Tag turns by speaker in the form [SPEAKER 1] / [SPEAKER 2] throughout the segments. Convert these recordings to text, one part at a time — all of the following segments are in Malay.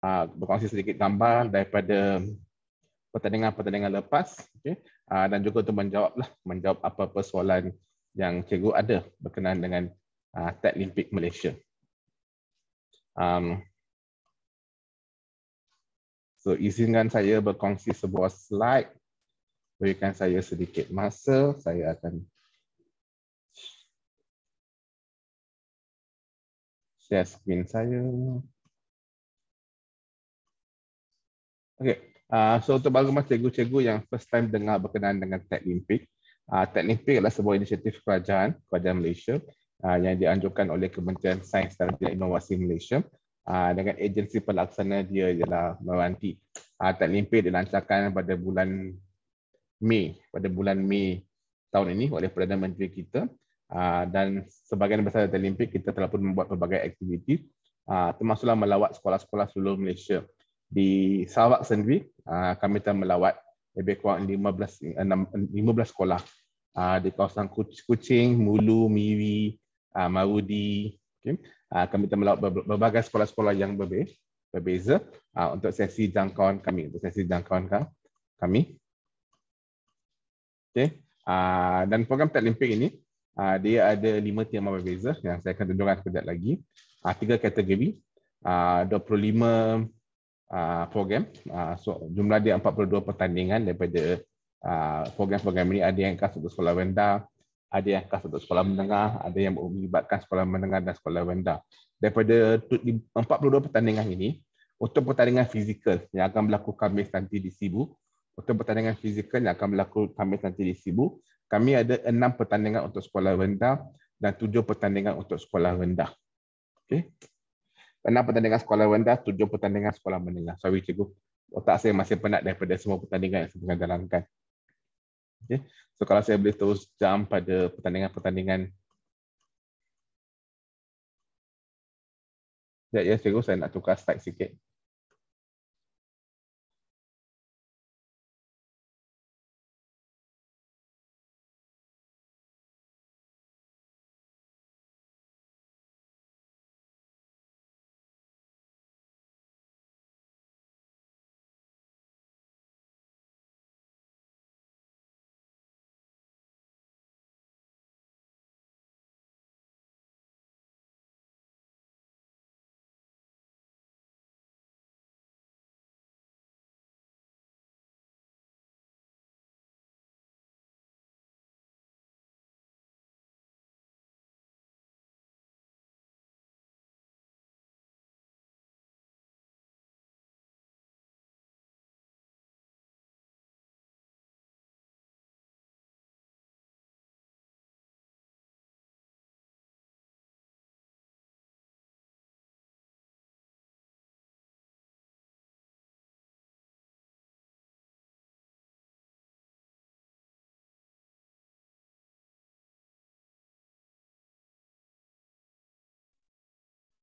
[SPEAKER 1] Ah, berkongsi sedikit gambar daripada pertandingan-pertandingan lepas okay. uh, ah, dan juga untuk menjawab lah, menjawab apa persoalan yang cikgu ada berkenaan dengan uh, ah, Tag Olympic Malaysia. Um, so izinkan saya berkongsi sebuah slide. Berikan saya sedikit masa, saya akan
[SPEAKER 2] share screen saya.
[SPEAKER 1] Okay. Uh, so untuk bagaimana cikgu-cikgu yang first time dengar berkenaan dengan Tech Techlimpik. Uh, ah, Techlimpik adalah sebuah inisiatif kerajaan, kerajaan Malaysia uh, yang dianjurkan oleh Kementerian Sains dan Inovasi Malaysia uh, dengan agensi pelaksana dia ialah Meranti. Uh, Techlimpik dilancarkan pada bulan Mei, pada bulan Mei tahun ini oleh Perdana Menteri kita uh, dan sebagian besar Techlimpik kita telah pun membuat pelbagai aktiviti uh, termasuklah melawat sekolah-sekolah seluruh Malaysia di Sarawak sendiri uh, kami telah melawat lebih kurang 15 6, 15 sekolah uh, di kawasan Kuching, Mulu, Miwi, uh, Marudi. Okay. Uh, kami telah melawat berbagai sekolah-sekolah yang berbeza, berbeza uh, untuk sesi jangkauan kami, untuk sesi jangkauan kami. Okay. Uh, dan program Tet ini uh, dia ada lima tema berbeza yang saya akan tunjukkan sekejap lagi. Uh, tiga kategori, uh, 25 Uh, program. Uh, so jumlah dia 42 pertandingan daripada program-program uh, ini ada yang khas untuk sekolah rendah, ada yang khas untuk sekolah menengah, ada yang melibatkan sekolah menengah dan sekolah rendah. Daripada 42 pertandingan ini, untuk pertandingan fizikal yang akan berlaku kami nanti di Sibu, untuk pertandingan fizikal yang akan berlaku kami nanti di Sibu, kami ada enam pertandingan untuk sekolah rendah dan tujuh pertandingan untuk sekolah rendah. Okay. 6 pertandingan sekolah rendah, 7 pertandingan sekolah menengah. Sorry cikgu, otak saya masih penat daripada semua pertandingan yang saya jalankan. Okay. So kalau saya boleh terus jump pada pertandingan-pertandingan.
[SPEAKER 2] Ya, ya cikgu, saya nak tukar slide sikit.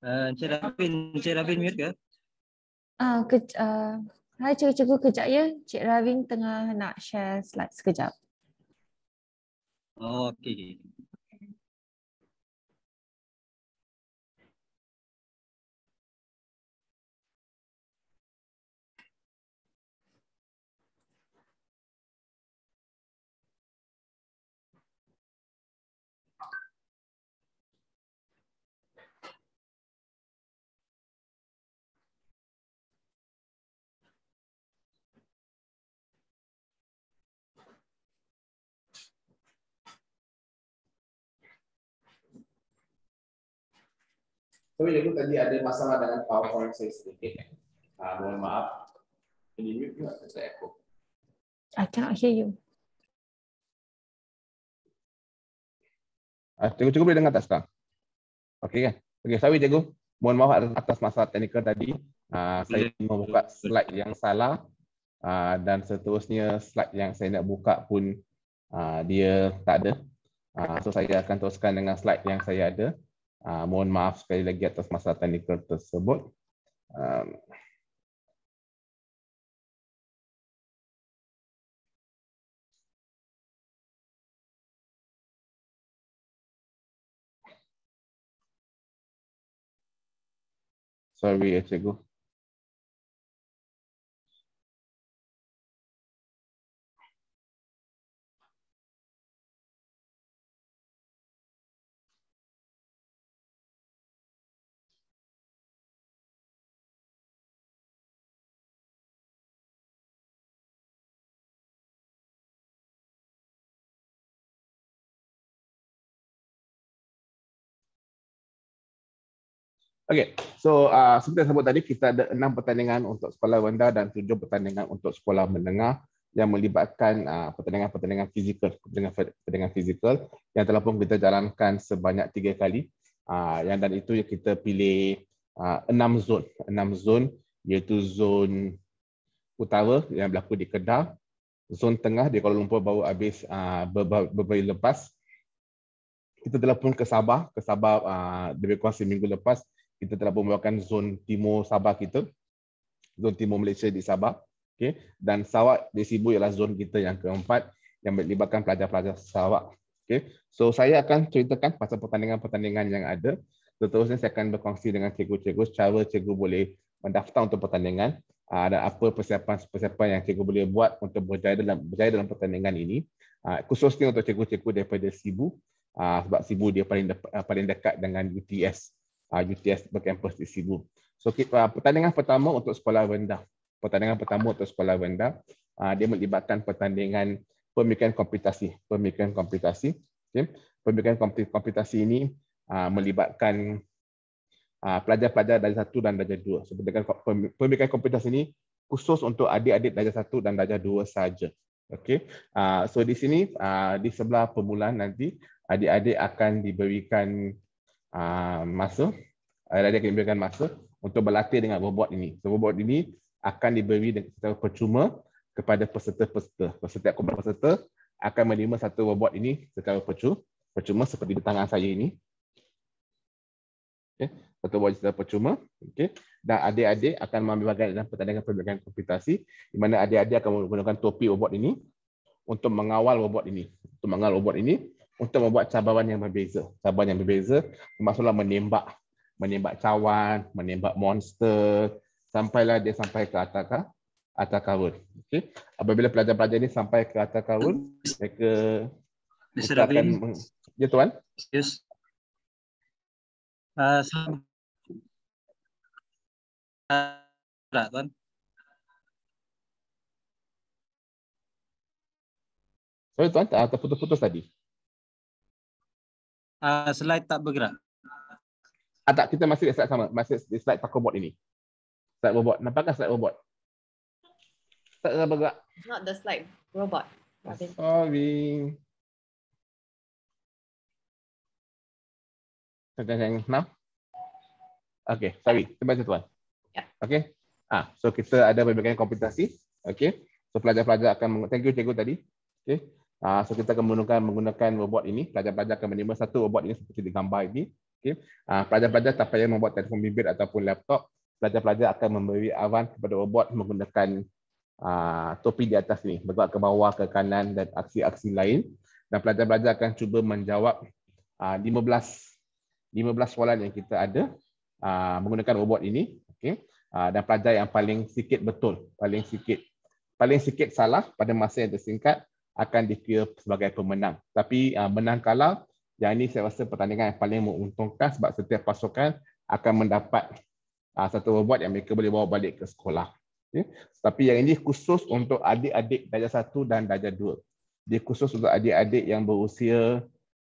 [SPEAKER 2] Eh, Encik Rafin, Encik Rafin mute ke?
[SPEAKER 3] Ah, ke uh, hai cikgu-cikgu kejap ya. Encik Rafin tengah nak share slide
[SPEAKER 2] sekejap. Oh, okay. Tapi ya, tadi ada masalah dengan PowerPoint saya sedikit. Ah, mohon maaf. Ini mute juga saya echo. I cannot hear you. Ah, cikgu cukup boleh dengar tak sekarang?
[SPEAKER 1] Okey kan? Okey, sawi cikgu. Mohon maaf atas masalah teknikal tadi. Ah, saya membuka slide yang salah. Ah, dan seterusnya slide yang saya nak buka pun ah, dia tak ada. Ah, so saya akan teruskan dengan slide yang saya ada. Uh, mohon maaf sekali lagi atas masalah teknikal tersebut. Um,
[SPEAKER 2] Sorry, Cikgu.
[SPEAKER 1] Okay, so uh, seperti yang sebut tadi, kita ada enam pertandingan untuk sekolah rendah dan tujuh pertandingan untuk sekolah menengah yang melibatkan pertandingan uh, pertandingan-pertandingan fizikal, pertandingan fizikal yang telah pun kita jalankan sebanyak tiga kali. Uh, yang dan itu kita pilih uh, enam uh, zon, enam zon iaitu zon utara yang berlaku di Kedah, zon tengah di Kuala Lumpur baru habis uh, beberapa lepas. Kita telah pun ke Sabah, ke Sabah uh, lebih kurang seminggu lepas kita telah membuatkan zon timur Sabah kita, zon timur Malaysia di Sabah. Okay. Dan Sarawak di Sibu ialah zon kita yang keempat yang melibatkan pelajar-pelajar Sarawak. Okay. So saya akan ceritakan pasal pertandingan-pertandingan yang ada. Seterusnya saya akan berkongsi dengan cikgu-cikgu cara cikgu boleh mendaftar untuk pertandingan ah, dan apa persiapan-persiapan yang cikgu boleh buat untuk berjaya dalam berjaya dalam pertandingan ini. Ah, khususnya untuk cikgu-cikgu daripada Sibu ah, sebab Sibu dia paling paling dekat dengan UTS. Ah, UTS berkampus di Sibu. So kita, ah, pertandingan pertama untuk sekolah rendah. Pertandingan pertama untuk sekolah rendah ah, dia melibatkan pertandingan pemikiran komputasi, pemikiran komputasi. Okay. Pemikiran komputasi ini melibatkan pelajar-pelajar dari satu dan darjah dua. So, pemikiran komputasi ini khusus untuk adik-adik darjah satu dan darjah 2 saja. Okey. so di sini di sebelah permulaan nanti adik-adik akan diberikan Ah, masa ah, raja akan diberikan masa untuk berlatih dengan robot ini. So, robot ini akan diberi secara percuma kepada peserta-peserta. So, setiap kumpulan peserta akan menerima satu robot ini secara percuma, percuma seperti di tangan saya ini. Okay. Satu robot secara percuma. Okay. Dan adik-adik akan mengambil bagian dalam pertandingan-pertandingan komputasi di mana adik-adik akan menggunakan topi robot ini untuk mengawal robot ini. Untuk mengawal robot ini, untuk membuat cabaran yang berbeza. Cabaran yang berbeza termasuklah menembak menembak cawan, menembak monster sampailah dia sampai ke atas atas kawun. Okey. Apabila pelajar-pelajar ini sampai ke atas kawun, mereka akan meng... Ya tuan. Yes.
[SPEAKER 2] Ah sam- Tak, ah, tuan.
[SPEAKER 1] Sorry, tuan. Terputus-putus tadi
[SPEAKER 2] uh, slide tak bergerak.
[SPEAKER 1] Ah, tak, kita masih di slide sama. Masih di slide taco bot ini. Slide robot. Nampakkah slide robot? Tak ada bergerak.
[SPEAKER 3] Not the slide robot.
[SPEAKER 1] Oh,
[SPEAKER 2] sorry.
[SPEAKER 1] Tengah yang enam. Okay, sorry. Terima kasih tuan. Okay. Ah, so kita ada berbagai komputasi. Okay. So pelajar-pelajar akan meng... thank you cikgu tadi. Okay. Uh, so kita akan menggunakan menggunakan robot ini. Pelajar-pelajar akan menerima satu robot ini seperti di gambar ini. Okey. Uh, pelajar-pelajar tak payah membuat telefon bimbit ataupun laptop. Pelajar-pelajar akan memberi awan kepada robot menggunakan uh, topi di atas ini, bergerak ke bawah, ke kanan dan aksi-aksi lain. Dan pelajar-pelajar akan cuba menjawab uh, 15 15 soalan yang kita ada uh, menggunakan robot ini. Okey. Uh, dan pelajar yang paling sikit betul, paling sikit paling sikit salah pada masa yang tersingkat akan dikira sebagai pemenang. Tapi uh, menang kalah, yang ini saya rasa pertandingan yang paling menguntungkan sebab setiap pasukan akan mendapat uh, satu reward yang mereka boleh bawa balik ke sekolah. Okay. Ya. Tapi yang ini khusus untuk adik-adik darjah 1 dan darjah 2. Dia khusus untuk adik-adik yang berusia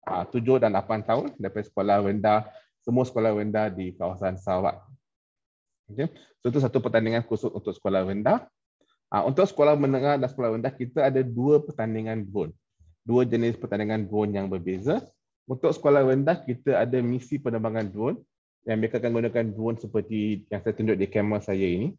[SPEAKER 1] ah, uh, 7 dan 8 tahun daripada sekolah rendah, semua sekolah rendah di kawasan Sarawak. Okay. Ya. So, itu satu pertandingan khusus untuk sekolah rendah. Uh, untuk sekolah menengah dan sekolah rendah, kita ada dua pertandingan drone. Dua jenis pertandingan drone yang berbeza. Untuk sekolah rendah, kita ada misi penerbangan drone yang mereka akan gunakan drone seperti yang saya tunjuk di kamera saya ini.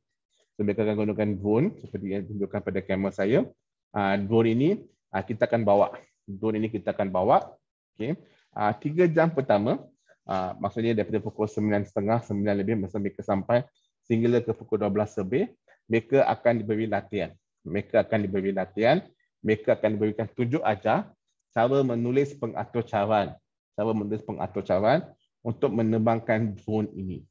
[SPEAKER 1] So, mereka akan gunakan drone seperti yang tunjukkan pada kamera saya. Uh, drone ini ah, kita akan bawa. Drone ini kita akan bawa. Okay. Uh, tiga jam pertama, uh, maksudnya daripada pukul 9.30, 9 lebih, masa mereka sampai sehingga ke pukul 12 lebih, mereka akan diberi latihan. Mereka akan diberi latihan, mereka akan diberikan tujuh ajar cara menulis pengaturcaraan, cara menulis pengaturcaraan untuk menerbangkan drone ini.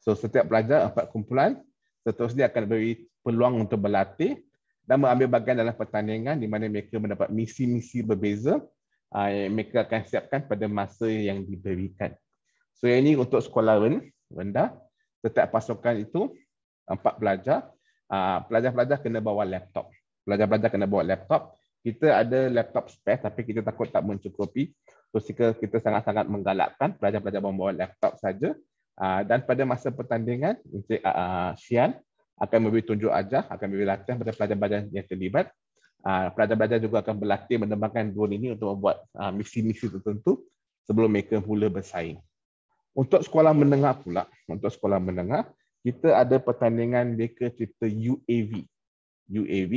[SPEAKER 1] So setiap pelajar empat kumpulan seterusnya akan diberi peluang untuk berlatih dan mengambil bahagian dalam pertandingan di mana mereka mendapat misi-misi berbeza ah, yang mereka akan siapkan pada masa yang diberikan. So yang ini untuk sekolah rendah, setiap pasukan itu empat pelajar Ah, pelajar-pelajar uh, kena bawa laptop. Pelajar-pelajar kena bawa laptop. Kita ada laptop spare tapi kita takut tak mencukupi. So, jika kita sangat-sangat menggalakkan pelajar-pelajar membawa laptop saja. Uh, dan pada masa pertandingan, Encik uh, Sian akan memberi tunjuk ajar, akan memberi latihan kepada pelajar-pelajar yang terlibat. Uh, pelajar-pelajar juga akan berlatih menembakkan drone ini untuk membuat uh, misi-misi tertentu sebelum mereka mula bersaing. Untuk sekolah menengah pula, untuk sekolah menengah, kita ada pertandingan reka cipta UAV. UAV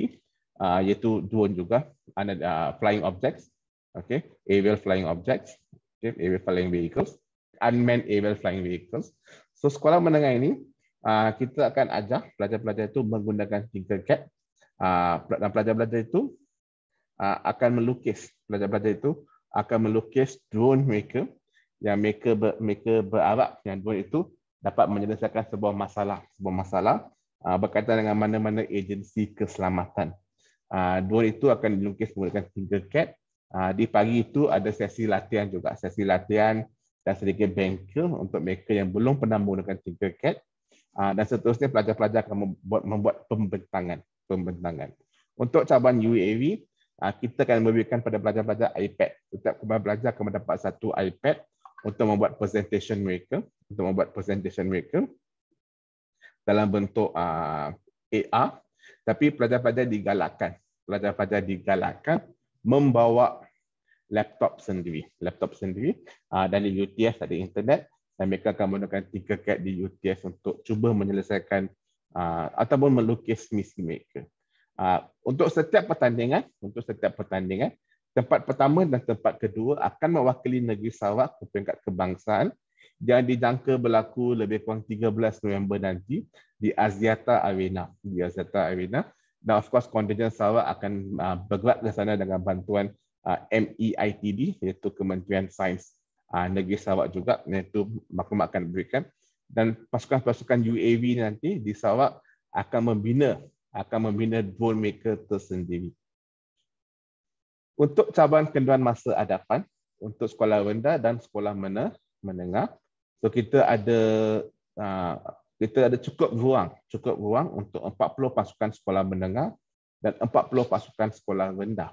[SPEAKER 1] uh, ah, iaitu drone juga Ada uh, flying objects. Okay, aerial flying objects, okay, aerial flying vehicles, unmanned aerial flying vehicles. So sekolah menengah ini uh, kita akan ajar pelajar-pelajar itu menggunakan Tinkercad uh, ah, dan pelajar-pelajar itu uh, akan melukis. Pelajar-pelajar itu akan melukis drone mereka yang mereka ber, mereka berharap yang drone itu dapat menyelesaikan sebuah masalah sebuah masalah uh, berkaitan dengan mana-mana agensi keselamatan. Uh, dua itu akan dilukis menggunakan single cat. Uh, di pagi itu ada sesi latihan juga sesi latihan dan sedikit bengkel untuk mereka yang belum pernah menggunakan single cat. Uh, dan seterusnya pelajar-pelajar akan membuat, membuat pembentangan pembentangan. Untuk cabang UAV, uh, kita akan memberikan pada pelajar-pelajar iPad. Setiap pelajar akan mendapat satu iPad untuk membuat presentation mereka untuk membuat presentation mereka dalam bentuk uh, ah, AR tapi pelajar-pelajar digalakkan pelajar-pelajar digalakkan membawa laptop sendiri laptop sendiri uh, dan di UTS ada internet dan mereka akan menggunakan tiga cat di UTS untuk cuba menyelesaikan uh, ataupun melukis misi mereka uh, untuk setiap pertandingan untuk setiap pertandingan Tempat pertama dan tempat kedua akan mewakili negeri Sarawak ke peringkat kebangsaan yang dijangka berlaku lebih kurang 13 November nanti di Aziata Arena. Di Aziata Arena. Dan of course, kontingen Sarawak akan ah, bergerak ke sana dengan bantuan ah, MEITD iaitu Kementerian Sains ah, Negeri Sarawak juga iaitu maklumat akan diberikan. Dan pasukan-pasukan UAV nanti di Sarawak akan membina akan membina drone maker tersendiri. Untuk cabaran kenduan masa hadapan untuk sekolah rendah dan sekolah menengah, menengah. So kita ada ah, kita ada cukup ruang, cukup ruang untuk 40 pasukan sekolah menengah dan 40 pasukan sekolah rendah.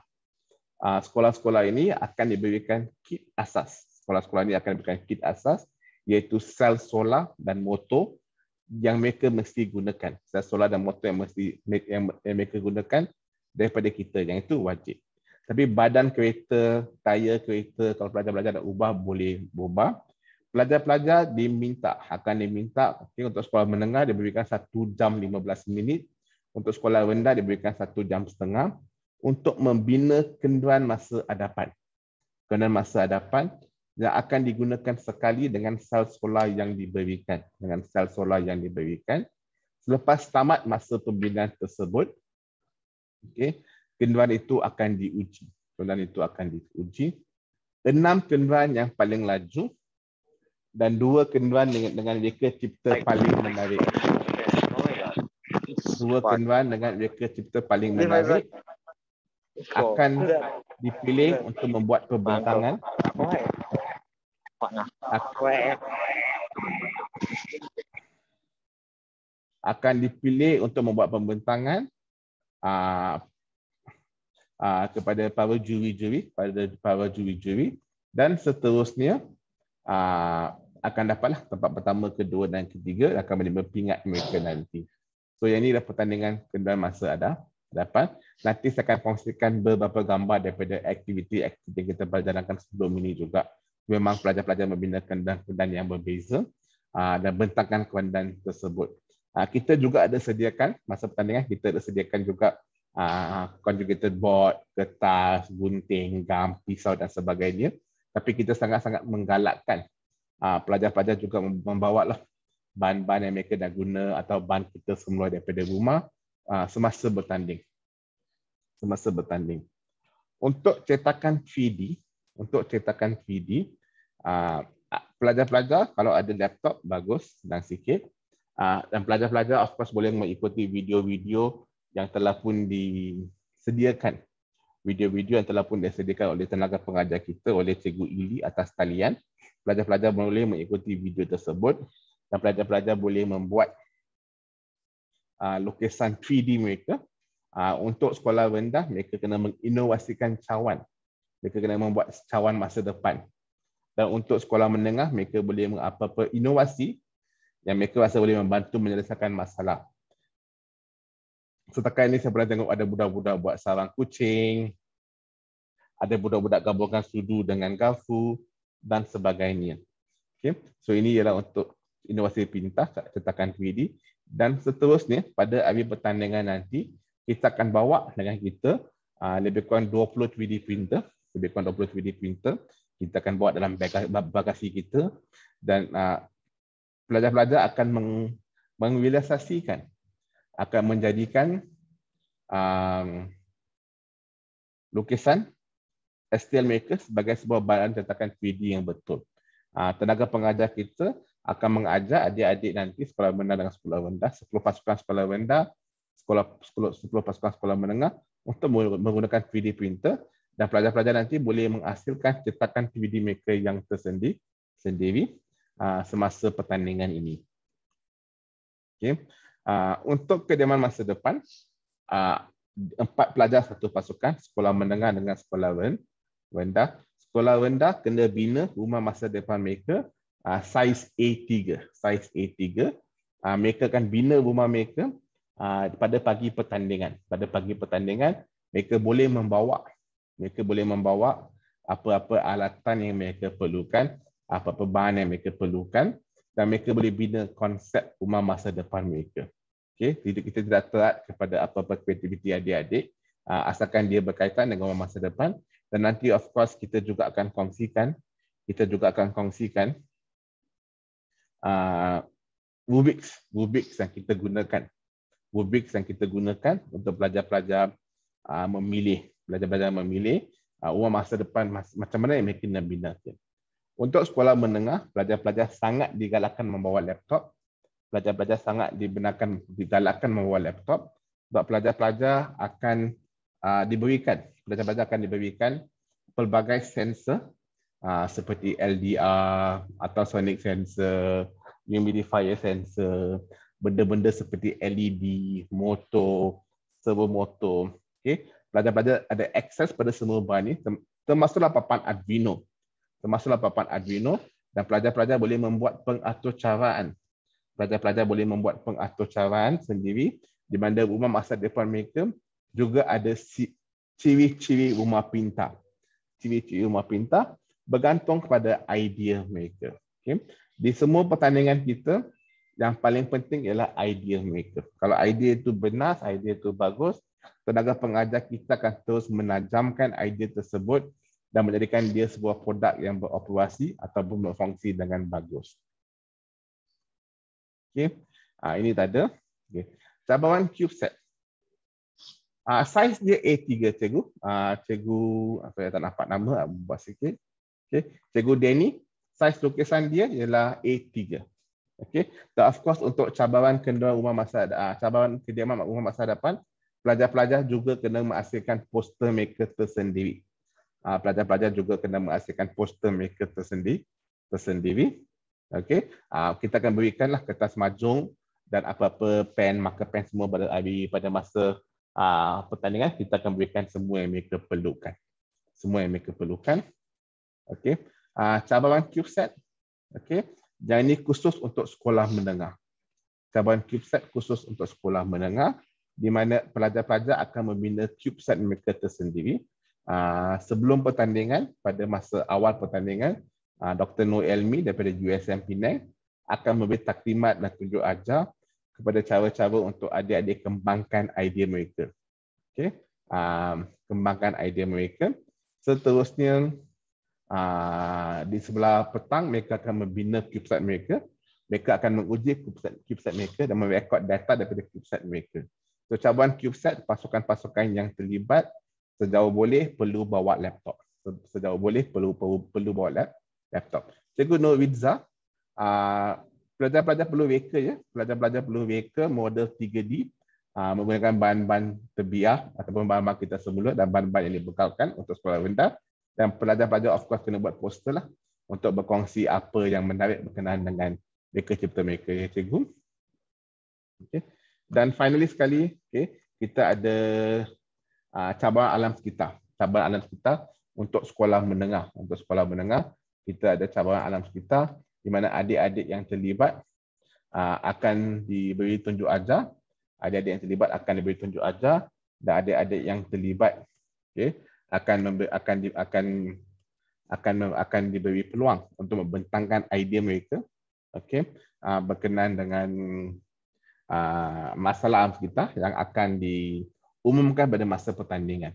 [SPEAKER 1] Ah, sekolah-sekolah ini akan diberikan kit asas. Sekolah-sekolah ini akan diberikan kit asas iaitu sel solar dan motor yang mereka mesti gunakan. Sel solar dan motor yang mesti yang, yang mereka gunakan daripada kita. Yang itu wajib. Tapi badan kereta, tayar kereta, kalau pelajar-pelajar nak ubah, boleh ubah. Pelajar-pelajar diminta, akan diminta okay, untuk sekolah menengah, diberikan 1 jam 15 minit. Untuk sekolah rendah, diberikan 1 jam setengah untuk membina kenderaan masa hadapan. Kenderaan masa hadapan yang akan digunakan sekali dengan sel sekolah yang diberikan. Dengan sel sekolah yang diberikan. Selepas tamat masa pembinaan tersebut, okay, kenderaan itu akan diuji. Kenderaan itu akan diuji. Enam kenderaan yang paling laju dan dua kenderaan dengan dengan reka cipta paling menarik. Dua kenderaan dengan reka cipta paling menarik akan dipilih untuk membuat perbentangan. Akan dipilih untuk membuat pembentangan ah, uh, kepada para juri-juri pada para juri-juri dan seterusnya uh, akan dapatlah tempat pertama, kedua dan ketiga akan menerima pingat mereka nanti. So yang ini adalah pertandingan kendal masa ada dapat. Nanti saya akan kongsikan beberapa gambar daripada aktiviti-aktiviti yang kita perjalankan sebelum ini juga. Memang pelajar-pelajar membina kendang-kendang yang berbeza uh, dan bentangkan kendang tersebut. Uh, kita juga ada sediakan masa pertandingan, kita ada sediakan juga Ah, conjugated board, kertas, gunting, gam, pisau dan sebagainya. Tapi kita sangat-sangat menggalakkan ah, pelajar-pelajar juga membawa lah bahan-bahan yang mereka dah guna atau bahan kita semula daripada rumah ah, semasa bertanding. Semasa bertanding. Untuk cetakan 3D, untuk cetakan 3D, pelajar-pelajar kalau ada laptop bagus dan sikit. dan pelajar-pelajar of course boleh mengikuti video-video yang telah pun disediakan video-video yang telah pun disediakan oleh tenaga pengajar kita oleh Cikgu Ili atas talian. Pelajar-pelajar boleh mengikuti video tersebut dan pelajar-pelajar boleh membuat uh, lukisan 3D mereka. Uh, untuk sekolah rendah, mereka kena menginovasikan cawan. Mereka kena membuat cawan masa depan. Dan untuk sekolah menengah, mereka boleh mengapa-apa inovasi yang mereka rasa boleh membantu menyelesaikan masalah setakat ini saya pernah tengok ada budak-budak buat sarang kucing, ada budak-budak gabungkan sudu dengan gafu dan sebagainya. Okay. So ini ialah untuk inovasi pintar cetakan 3D dan seterusnya pada hari pertandingan nanti kita akan bawa dengan kita uh, lebih kurang 20 3D printer, lebih kurang 20 3D printer kita akan bawa dalam bagasi kita dan ah, pelajar-pelajar uh, akan meng mengrealisasikan akan menjadikan um, lukisan STL Maker sebagai sebuah bahan cetakan 3D yang betul. Uh, tenaga pengajar kita akan mengajar adik-adik nanti sekolah menengah dan sekolah rendah, sekolah pasukan sekolah rendah, sekolah sekolah 10 pasukan sekolah menengah untuk menggunakan 3D printer dan pelajar-pelajar nanti boleh menghasilkan cetakan 3D maker yang tersendiri sendiri ah, semasa pertandingan ini. Okay. Ah, untuk kedemuan masa depan, ah, empat pelajar satu pasukan, sekolah menengah dengan sekolah rendah. Sekolah rendah kena bina rumah masa depan mereka uh, saiz A3. Saiz A3. mereka akan bina rumah mereka pada pagi pertandingan. Pada pagi pertandingan, mereka boleh membawa mereka boleh membawa apa-apa alatan yang mereka perlukan, apa-apa bahan yang mereka perlukan dan mereka boleh bina konsep rumah masa depan mereka. Okey, jadi kita tidak terat kepada apa-apa kreativiti adik-adik ah, asalkan dia berkaitan dengan rumah masa depan dan nanti of course kita juga akan kongsikan kita juga akan kongsikan uh, ah, Rubik's, Rubik's yang kita gunakan. Rubik's yang kita gunakan untuk pelajar-pelajar uh, memilih, pelajar-pelajar memilih uh, rumah masa depan macam mana yang mereka nak bina. Okay. Untuk sekolah menengah, pelajar-pelajar sangat digalakkan membawa laptop. Pelajar-pelajar sangat dibenarkan digalakkan membawa laptop. Sebab pelajar-pelajar akan uh, diberikan, pelajar-pelajar akan diberikan pelbagai sensor uh, seperti LDR atau sonic sensor, humidifier sensor, benda-benda seperti LED, motor, servo motor. Okay. Pelajar-pelajar ada akses pada semua bahan ini termasuklah papan Arduino termasuklah papan Arduino dan pelajar-pelajar boleh membuat pengaturcaraan. Pelajar-pelajar boleh membuat pengaturcaraan sendiri di mana rumah masa depan mereka juga ada ciri-ciri rumah pintar. Ciri-ciri rumah pintar bergantung kepada idea mereka. Okay. Di semua pertandingan kita, yang paling penting ialah idea mereka. Kalau idea itu benar, idea itu bagus, tenaga pengajar kita akan terus menajamkan idea tersebut dan menjadikan dia sebuah produk yang beroperasi ataupun berfungsi dengan bagus. Okey. Ha, ini tak ada. Okey. Cabaran CubeSat. Ha, saiz dia A3 cikgu. Ha, cikgu apa yang tak nampak nama buat sikit. Okey. Cikgu Danny, saiz lukisan dia ialah A3. Okey. So of course untuk cabaran kenderaan rumah masa ha, cabaran kediaman rumah masa depan, pelajar-pelajar juga kena menghasilkan poster mereka tersendiri. Ah, pelajar-pelajar juga kena menghasilkan poster mereka tersendiri tersendiri. Okey, uh, kita akan berikanlah kertas majung dan apa-apa pen, marker pen semua pada IBE pada masa uh, pertandingan kita akan berikan semua yang mereka perlukan. Semua yang mereka perlukan. Okey. Uh, cabaran Set. Okey. Yang ini khusus untuk sekolah menengah. Cabaran Cube Set khusus untuk sekolah menengah di mana pelajar-pelajar akan membina Cube Set mereka tersendiri. Ah, sebelum pertandingan pada masa awal pertandingan uh, ah, Dr. Noelmi daripada USM Penang akan memberi taklimat dan tunjuk ajar kepada cara-cara untuk adik-adik kembangkan idea mereka. Okey. Um, kembangkan idea mereka. Seterusnya uh, di sebelah petang mereka akan membina cubesat mereka. Mereka akan menguji cubesat, cubesat mereka dan merekod data daripada cubesat mereka. So, cabuan cubesat, pasukan-pasukan yang terlibat sejauh boleh perlu bawa laptop sejauh boleh perlu perlu, perlu bawa laptop cikgu Nurwiza ah, pelajar-pelajar perlu reka ya pelajar-pelajar perlu reka model 3D ah, menggunakan bahan-bahan terbiah ataupun bahan-bahan kita semula dan bahan-bahan yang dibekalkan untuk sekolah rendah dan pelajar-pelajar of course kena buat poster lah untuk berkongsi apa yang menarik berkenaan dengan reka cipta mereka ya cikgu okay. dan finally sekali okay, kita ada Ah, cabaran alam sekitar. Cabaran alam sekitar untuk sekolah menengah. Untuk sekolah menengah, kita ada cabaran alam sekitar di mana adik-adik yang terlibat ah, akan diberi tunjuk ajar. Adik-adik yang terlibat akan diberi tunjuk ajar dan adik-adik yang terlibat okay, akan memberi, akan di, akan akan akan diberi peluang untuk membentangkan idea mereka okey ah, berkenaan dengan masalah alam sekitar yang akan di umumkan pada masa pertandingan.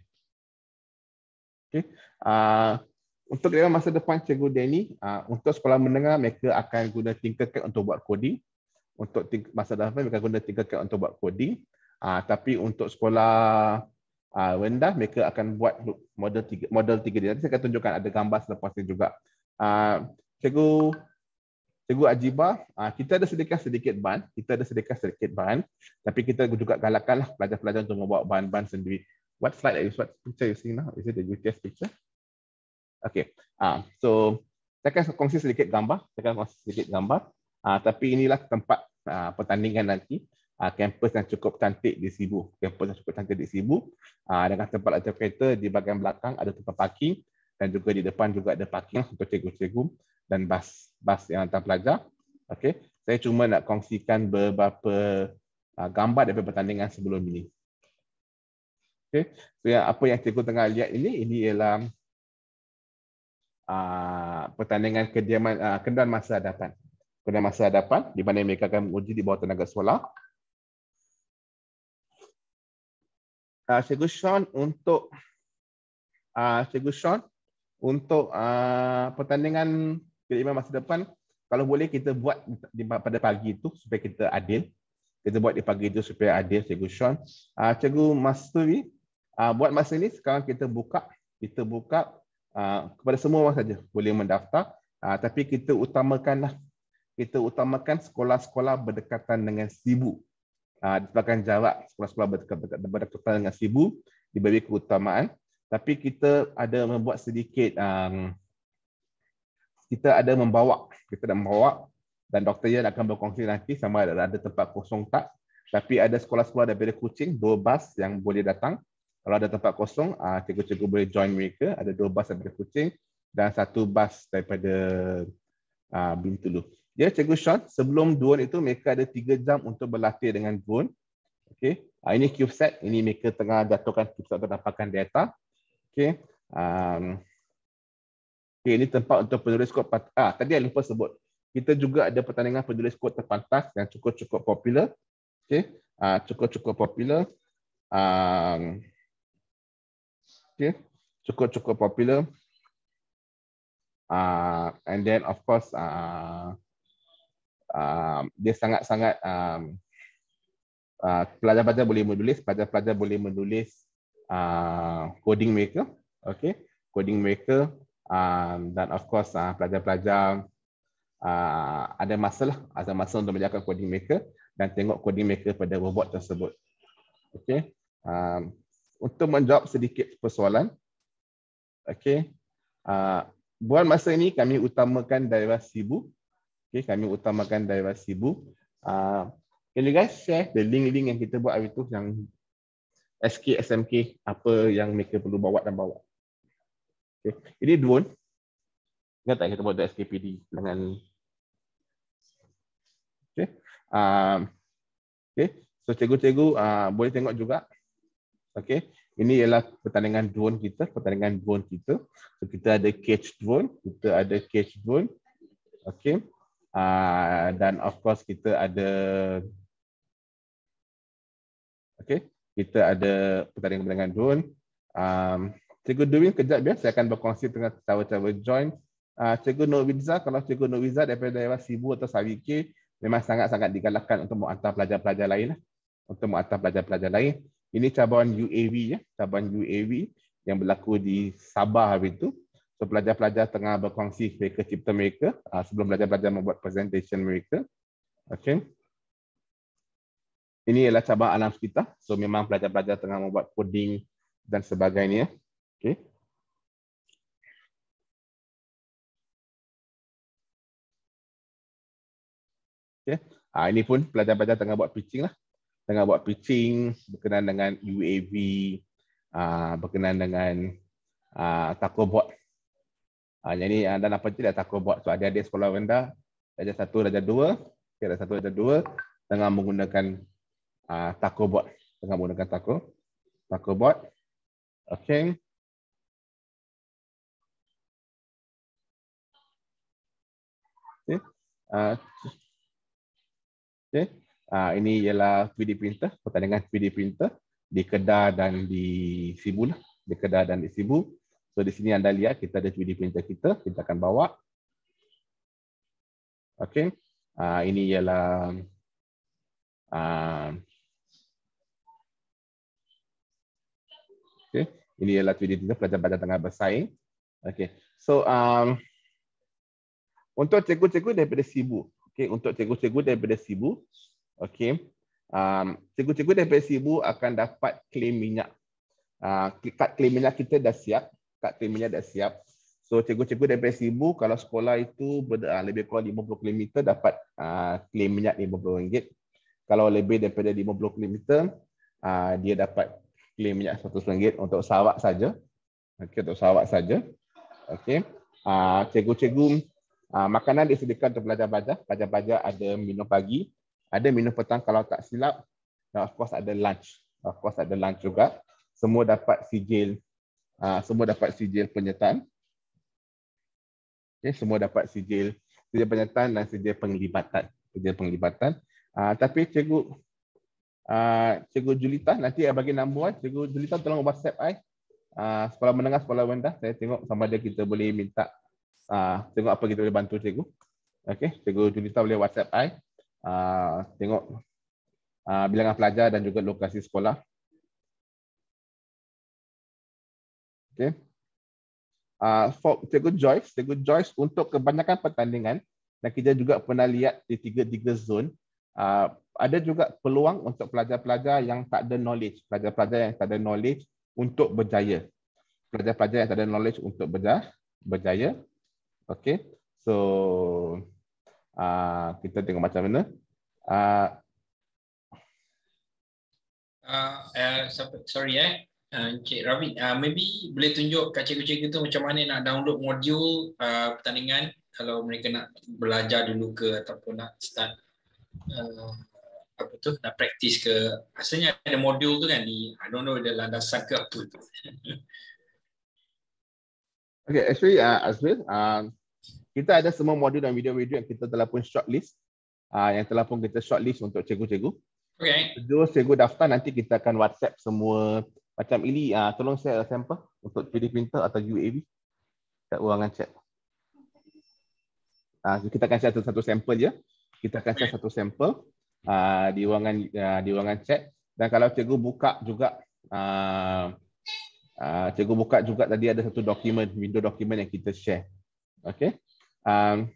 [SPEAKER 1] Okay, Uh, untuk dalam masa depan Cikgu Denny uh, untuk sekolah menengah mereka akan guna Tinkercad untuk buat coding. Untuk masa depan mereka guna Tinkercad untuk buat coding. Uh, ah, tapi untuk sekolah uh, rendah mereka akan buat model 3 model Nanti saya akan tunjukkan ada gambar selepas ini juga. Uh, Cikgu Cikgu Ajibah, ah, kita ada sedekah sedikit bahan. Kita ada sedekah sedikit bahan. Tapi kita juga galakkanlah pelajar-pelajar untuk membawa bahan-bahan sendiri. What slide are you, what picture you see now? Is it the UTS picture? Okay. Uh, so, saya akan kongsi sedikit gambar. Saya akan kongsi sedikit gambar. Uh, tapi inilah tempat uh, pertandingan nanti. Uh, kampus yang cukup cantik di Sibu. Kampus yang cukup cantik di Sibu. Uh, dengan tempat latihan di bahagian belakang ada tempat parking. Dan juga di depan juga ada parking lah untuk cikgu-cikgu dan bas bas yang hantar pelajar. Okey, saya cuma nak kongsikan beberapa uh, gambar daripada pertandingan sebelum ini. Okey, so yang apa yang cikgu tengah lihat ini ini ialah uh, pertandingan kediaman uh, ah, kenduan masa hadapan. Kenduan masa hadapan di mana mereka akan menguji di bawah tenaga solar. Uh, cikgu Sean untuk uh, cikgu Sean untuk uh, pertandingan kita imam masa depan kalau boleh kita buat pada pagi itu supaya kita adil kita buat di pagi itu supaya adil cikgu Sean uh, cikgu Masturi uh, buat masa ni sekarang kita buka kita buka uh, kepada semua orang saja boleh mendaftar uh, tapi kita utamakanlah kita utamakan sekolah-sekolah berdekatan dengan sibu uh, disebabkan jarak sekolah-sekolah berdekatan, berdekatan dengan sibu diberi keutamaan tapi kita ada membuat sedikit um, kita ada membawa kita dah membawa dan Dr. Yan akan berkongsi nanti sama ada ada tempat kosong tak tapi ada sekolah-sekolah daripada kucing, dua bas yang boleh datang kalau ada tempat kosong uh, cikgu-cikgu boleh join mereka ada dua bas daripada kucing dan satu bas daripada uh, Bintulu Dia ya, Cikgu shot sebelum drone itu mereka ada tiga jam untuk berlatih dengan drone. Okey. Uh, ini set. ini mereka tengah jatuhkan cubesat untuk dapatkan data. Okey. Um, Okay, ini tempat untuk penulis kod pantas. Ah, tadi saya lupa sebut. Kita juga ada pertandingan penulis kod terpantas yang cukup-cukup popular. Okay. Ah, cukup-cukup popular. Um, ah, okay. Cukup-cukup popular. Uh, and then of course uh, uh, dia sangat-sangat um, pelajar-pelajar boleh menulis, pelajar-pelajar boleh menulis uh, coding mereka, okay? Coding mereka um, dan of course uh, pelajar-pelajar uh, ada masalah ada masalah untuk belajar coding maker dan tengok coding maker pada robot tersebut okey um, untuk menjawab sedikit persoalan okey uh, buat masa ini kami utamakan daerah sibu okey kami utamakan daerah sibu uh, you guys share the link-link yang kita buat hari tu yang SK SMK apa yang mereka perlu bawa dan bawa Okay. Ini drone. Ingat tak kita buat untuk SKPD dengan okay, Um, okay. So cikgu-cikgu uh, boleh tengok juga. okay, Ini ialah pertandingan drone kita, pertandingan drone kita. So kita ada cage drone, kita ada cage drone. Okey. Uh, dan of course kita ada Okey. Kita ada pertandingan-pertandingan drone. Um, Cikgu Dewin kejap ya, saya akan berkongsi dengan cara-cara join. Uh, Cikgu Nurwiza, kalau Cikgu Nurwiza daripada daerah Sibu atau Sawike, memang sangat-sangat digalakkan untuk menghantar pelajar-pelajar lain. Lah. Untuk menghantar pelajar-pelajar lain. Ini cabaran UAV ya, cabaran UAV yang berlaku di Sabah hari itu. So pelajar-pelajar tengah berkongsi mereka cipta mereka uh, sebelum pelajar-pelajar membuat presentation mereka. Okay. Ini ialah cabaran alam sekitar. So memang pelajar-pelajar tengah membuat coding dan sebagainya. Okay. Okay. Ha, ah, ini pun pelajar-pelajar tengah buat pitching lah. Tengah buat pitching berkenaan dengan UAV, aa, ah, berkenaan dengan aa, ah, Takobot. Ha, jadi anda nampak je dah Takobot. So ada-ada sekolah rendah, ada satu, ada dua. Okay, ada satu, ada dua. Tengah menggunakan aa, Takobot. Tengah menggunakan Takobot. Takobot. Okay. Ah, okay. uh, ah, ini ialah 3D printer, pertandingan 3D printer di Kedah dan di Sibu lah. di Kedah dan di Sibu. So di sini anda lihat kita ada 3D printer kita, kita akan bawa. Okay, Uh, ah, ini ialah uh, Okay. Ini ialah video kita pelajar-pelajar tengah bersaing. Okay. So, um, untuk cikgu-cikgu daripada Sibu. okay. untuk cikgu-cikgu daripada Sibu. okay. Um, cikgu-cikgu daripada Sibu akan dapat claim minyak. Uh, kad claim minyak kita dah siap. Kad claim minyak dah siap. So cikgu-cikgu daripada Sibu kalau sekolah itu ber, uh, lebih kurang 50 km dapat uh, claim minyak RM50. Kalau lebih daripada 50 km uh, dia dapat claim minyak RM100 untuk Sarawak saja. okay. untuk Sarawak saja. okay. Uh, cikgu-cikgu Ah, makanan disediakan untuk pelajar-pelajar. Pelajar-pelajar ada minum pagi, ada minum petang kalau tak silap. Dan of course ada lunch. Of course ada lunch juga. Semua dapat sijil uh, semua dapat sijil penyertaan. Okay, eh, semua dapat sijil sijil penyertaan dan sijil penglibatan. Sijil penglibatan. Uh, tapi cikgu Uh, Cikgu Julita, nanti saya bagi nombor. Eh. Cikgu Julita tolong WhatsApp saya. Uh, eh. sekolah menengah, sekolah rendah. Saya tengok sama ada kita boleh minta Ah, tengok apa kita boleh bantu cikgu. Okey, cikgu Julita boleh WhatsApp I. Uh, tengok uh, bilangan pelajar dan juga lokasi sekolah. Okey. Uh, for cikgu Joyce, cikgu Joyce untuk kebanyakan pertandingan dan kita juga pernah lihat di tiga-tiga zone, uh, ada juga peluang untuk pelajar-pelajar yang tak ada knowledge, pelajar-pelajar yang tak ada knowledge untuk berjaya. Pelajar-pelajar yang tak ada knowledge untuk berjaya. Okay, so uh, kita tengok macam mana. Uh,
[SPEAKER 4] uh, uh, sorry eh. Uh, Encik uh, Ravid, uh, maybe boleh tunjuk kat cikgu-cikgu tu macam mana nak download modul uh, pertandingan kalau mereka nak belajar dulu ke ataupun nak start uh, apa tu nak practice ke asalnya ada modul tu kan di I don't know ada landasan ke apa tu
[SPEAKER 1] Okay, actually uh, Azril, uh, um, kita ada semua modul dan video-video yang kita telah pun shortlist, uh, yang telah pun kita shortlist untuk cikgu-cikgu. Okay. Jadi cikgu daftar nanti kita akan WhatsApp semua macam ini. Uh, tolong saya sampel untuk pilih printer atau UAV kat ruangan chat. Uh, kita akan share satu-satu sampel ya. Kita akan share satu sampel uh, di ruangan uh, di ruangan chat. Dan kalau cikgu buka juga uh, Uh, cikgu buka juga tadi ada satu dokumen, window dokumen yang kita share. Okay. Um,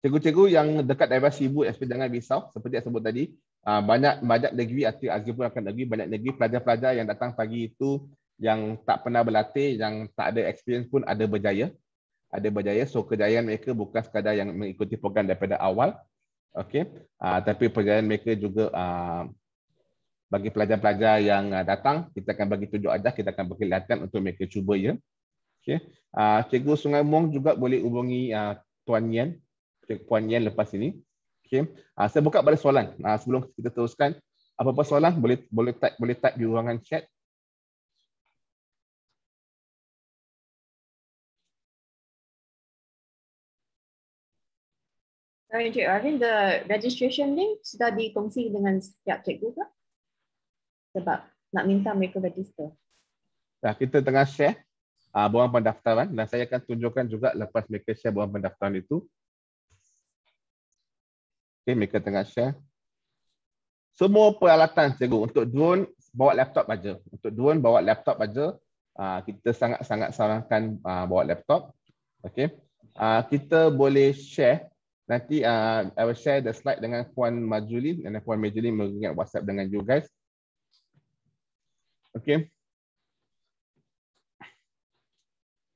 [SPEAKER 1] cikgu-cikgu yang dekat daerah Sibu, SP Jangan risau. seperti yang sebut tadi, ah, banyak banyak negeri, atau agi pun akan negeri, banyak negeri pelajar-pelajar yang datang pagi itu yang tak pernah berlatih, yang tak ada experience pun ada berjaya. Ada berjaya, so kejayaan mereka bukan sekadar yang mengikuti program daripada awal. Okay. Ah, tapi perjalanan mereka juga bagi pelajar-pelajar yang ah, datang kita akan bagi tunjuk ajar kita akan bagi latihan untuk mereka cuba ya okey uh, cikgu Sungai Mong juga boleh hubungi uh, tuan Yan tuan Yan lepas ini okey uh, saya buka pada soalan uh, sebelum kita teruskan apa-apa soalan boleh boleh tak boleh tak di ruangan chat
[SPEAKER 3] Encik Arvin, the registration link sudah dikongsi dengan setiap cikgu tak? sebab nak minta mereka register.
[SPEAKER 1] Dah kita tengah share uh, buang pendaftaran dan saya akan tunjukkan juga lepas mereka share buang pendaftaran itu. Okay, mereka tengah share. Semua peralatan cikgu untuk drone bawa laptop aja. Untuk drone bawa laptop aja. Uh, kita sangat-sangat sarankan uh, bawa laptop. Okay. Uh, kita boleh share nanti uh, I will share the slide dengan Puan Majulin dan Puan Majulin mengingat WhatsApp dengan you guys. Okay.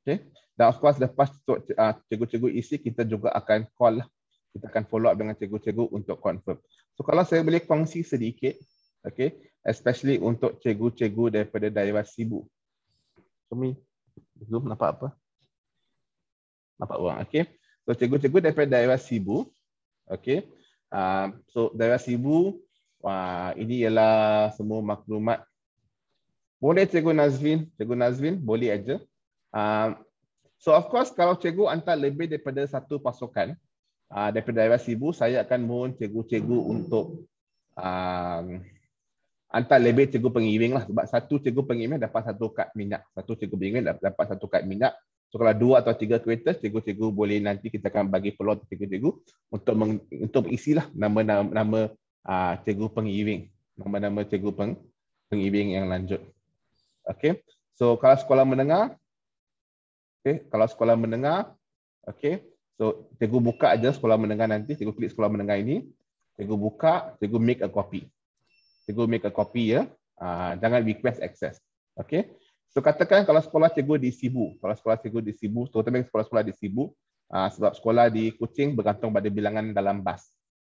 [SPEAKER 1] Okay. Dan of course lepas ah, cikgu-cikgu isi, kita juga akan call. Lah. Kita akan follow up dengan cikgu-cikgu untuk confirm. So kalau saya boleh kongsi sedikit, okay, especially untuk cikgu-cikgu daripada daerah Sibu. Kami me. Zoom nampak apa? Nampak orang. Okay. So cikgu-cikgu daripada daerah Sibu. Okay. Uh, so daerah Sibu, wah, ini ialah semua maklumat boleh Cikgu Nazvin, Cikgu Nazvin boleh aja. Uh, so of course kalau Cikgu hantar lebih daripada satu pasukan uh, daripada daerah Sibu, saya akan mohon Cikgu-Cikgu untuk uh, hantar lebih Cikgu pengiring lah. Sebab satu Cikgu pengiring dapat satu kad minyak. Satu Cikgu pengiring dapat satu kad minyak. So kalau dua atau tiga kereta, Cikgu-Cikgu boleh nanti kita akan bagi peluang untuk Cikgu-Cikgu untuk, meng, untuk isilah nama-nama uh, Cikgu pengiring. Nama-nama Cikgu peng, pengiring yang lanjut. Okey. So kalau sekolah menengah okey, kalau sekolah menengah okey. So cikgu buka aja sekolah menengah nanti, cikgu klik sekolah menengah ini. Cikgu buka, cikgu make a copy. Cikgu make a copy ya. Uh, jangan request access. Okey. So katakan kalau sekolah cikgu di Sibu, kalau sekolah cikgu di Sibu, terutama sekolah-sekolah di Sibu, uh, sebab sekolah di Kuching bergantung pada bilangan dalam bas.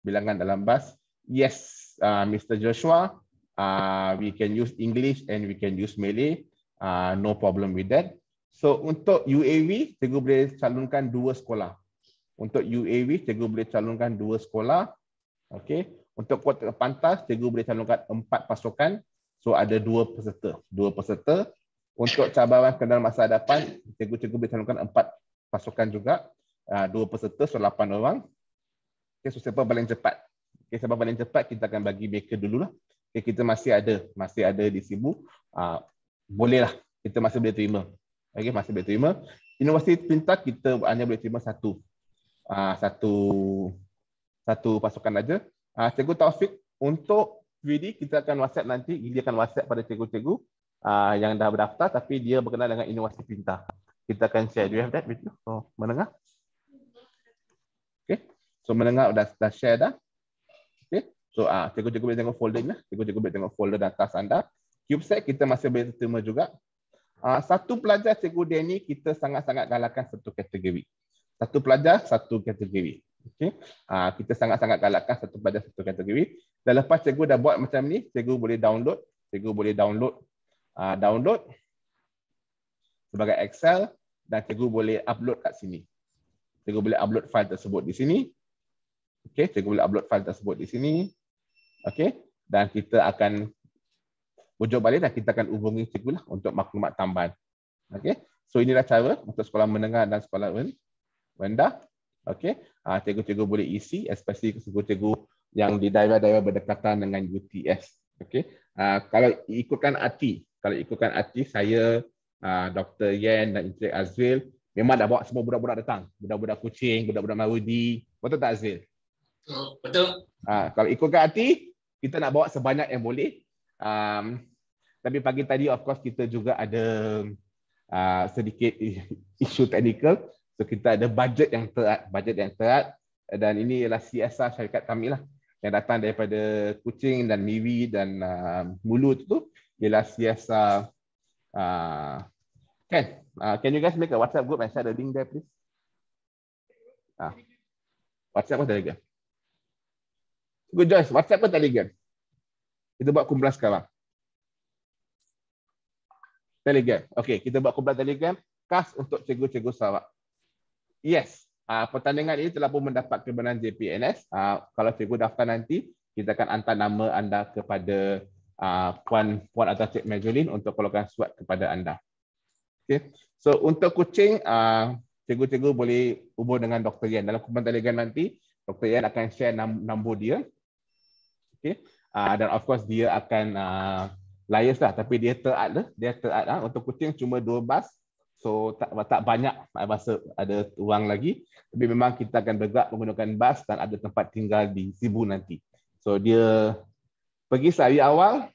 [SPEAKER 1] Bilangan dalam bas. Yes, uh, ah, Mr. Joshua, uh, we can use English and we can use Malay. Uh, no problem with that. So untuk UAV, cikgu boleh calonkan dua sekolah. Untuk UAV, cikgu boleh calonkan dua sekolah. Okay. Untuk kuota pantas, cikgu boleh calonkan empat pasukan. So ada dua peserta. Dua peserta. Untuk cabaran kenal masa hadapan, cikgu-cikgu boleh calonkan empat pasukan juga. Uh, dua peserta, so lapan orang. Okay, so siapa paling cepat? Okay, siapa paling cepat, kita akan bagi mereka dululah. lah okay, kita masih ada masih ada di sibu uh, ah, bolehlah kita masih boleh terima okey masih boleh terima Inovasi pintar kita hanya boleh terima satu uh, satu satu pasukan saja uh, ah, cikgu taufik untuk VD kita akan whatsapp nanti dia akan whatsapp pada cikgu-cikgu uh, yang dah berdaftar tapi dia berkenaan dengan inovasi pintar kita akan share do you have that with you oh, menengah, okey so menengah dah, dah share dah So ah, cikgu-cikgu boleh tengok folder ni lah. Cikgu-cikgu boleh tengok folder data anda. CubeSat kita masih boleh terima juga. Ah, satu pelajar cikgu Danny kita sangat-sangat galakkan satu kategori. Satu pelajar satu kategori. Okey. Ah, kita sangat-sangat galakkan satu pelajar satu kategori. Dan lepas cikgu dah buat macam ni, cikgu boleh download, cikgu boleh download ah, download sebagai Excel dan cikgu boleh upload kat sini. Cikgu boleh upload file tersebut di sini. Okey, cikgu boleh upload file tersebut di sini. Okey, dan kita akan wujud balik dan kita akan hubungi cikgu lah untuk maklumat tambahan. Okey, so inilah cara untuk sekolah menengah dan sekolah rendah. Okey, uh, cikgu-cikgu boleh isi, especially cikgu-cikgu yang di daerah-daerah berdekatan dengan UTS. Okey, uh, kalau ikutkan ati, kalau ikutkan ati saya, uh, ah, Dr. Yen dan Encik Azril, memang dah bawa semua budak-budak datang. Budak-budak kucing, budak-budak marudi. Betul tak Azril? Betul. Uh, kalau ikutkan ati kita nak bawa sebanyak yang boleh. Um, tapi pagi tadi, of course, kita juga ada uh, sedikit isu teknikal. So kita ada budget yang terat, budget yang terat. Dan ini ialah CSR syarikat kami lah yang datang daripada kucing dan Miwi dan uh, Mulu tu, tu ialah CSR. Uh, can, uh, can you guys make a WhatsApp group and share the link there please? Uh, WhatsApp apa tadi? Go join WhatsApp atau Telegram. Kita buat kumpulan sekarang. Telegram. Okey, kita buat kumpulan Telegram khas untuk cikgu-cikgu Sarawak. Yes. Uh, pertandingan ini telah pun mendapat kebenaran JPNS. Uh, ah, kalau cikgu daftar nanti, kita akan hantar nama anda kepada uh, Puan Puan atau Cik Majulin untuk keluarkan suat kepada anda. Okay. So untuk kucing, uh, cikgu-cikgu boleh hubung dengan Dr. Yan. Dalam kumpulan telegram nanti, Dr. Yan akan share nombor dia okay uh, dan of course dia akan uh, ah, layers lah tapi dia terat lah dia terat lah untuk kucing cuma dua bas so tak tak banyak masa ada uang lagi tapi memang kita akan bergerak menggunakan bas dan ada tempat tinggal di Sibu nanti so dia pergi sehari awal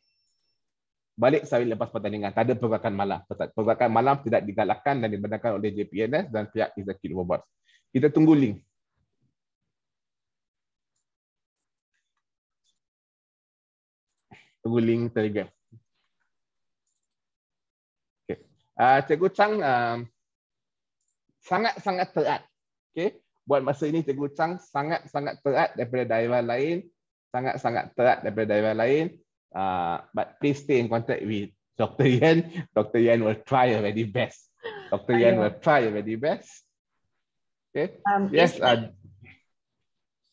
[SPEAKER 1] balik sehari lepas pertandingan tak ada pergerakan malam pergerakan malam tidak digalakkan dan dibenarkan oleh JPNS dan pihak Izakid Robots kita tunggu link ruling Telegram. Okay. Uh, Cikgu Chang ah, sangat-sangat uh, terat. Okay. Buat masa ini Cikgu Chang sangat-sangat terat daripada daerah lain. Sangat-sangat terat daripada daerah lain. Uh, but please stay in contact with Dr. Yan. Dr. Yan will try her very best. Dr. Yan will try her very best. Okay. Um, yes. Uh,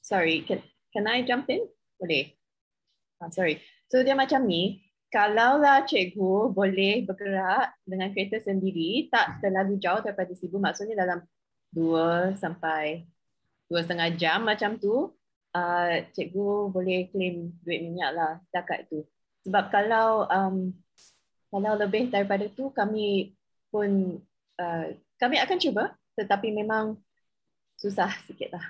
[SPEAKER 3] sorry, can, can I jump in? Boleh? Oh, sorry. So dia macam ni, kalaulah cikgu boleh bergerak dengan kereta sendiri, tak terlalu jauh daripada sibuk, maksudnya dalam 2 sampai setengah jam macam tu, uh, cikgu boleh claim duit minyak lah dekat tu. Sebab kalau um, kalau lebih daripada tu, kami pun uh, kami akan cuba tetapi memang susah sikit lah.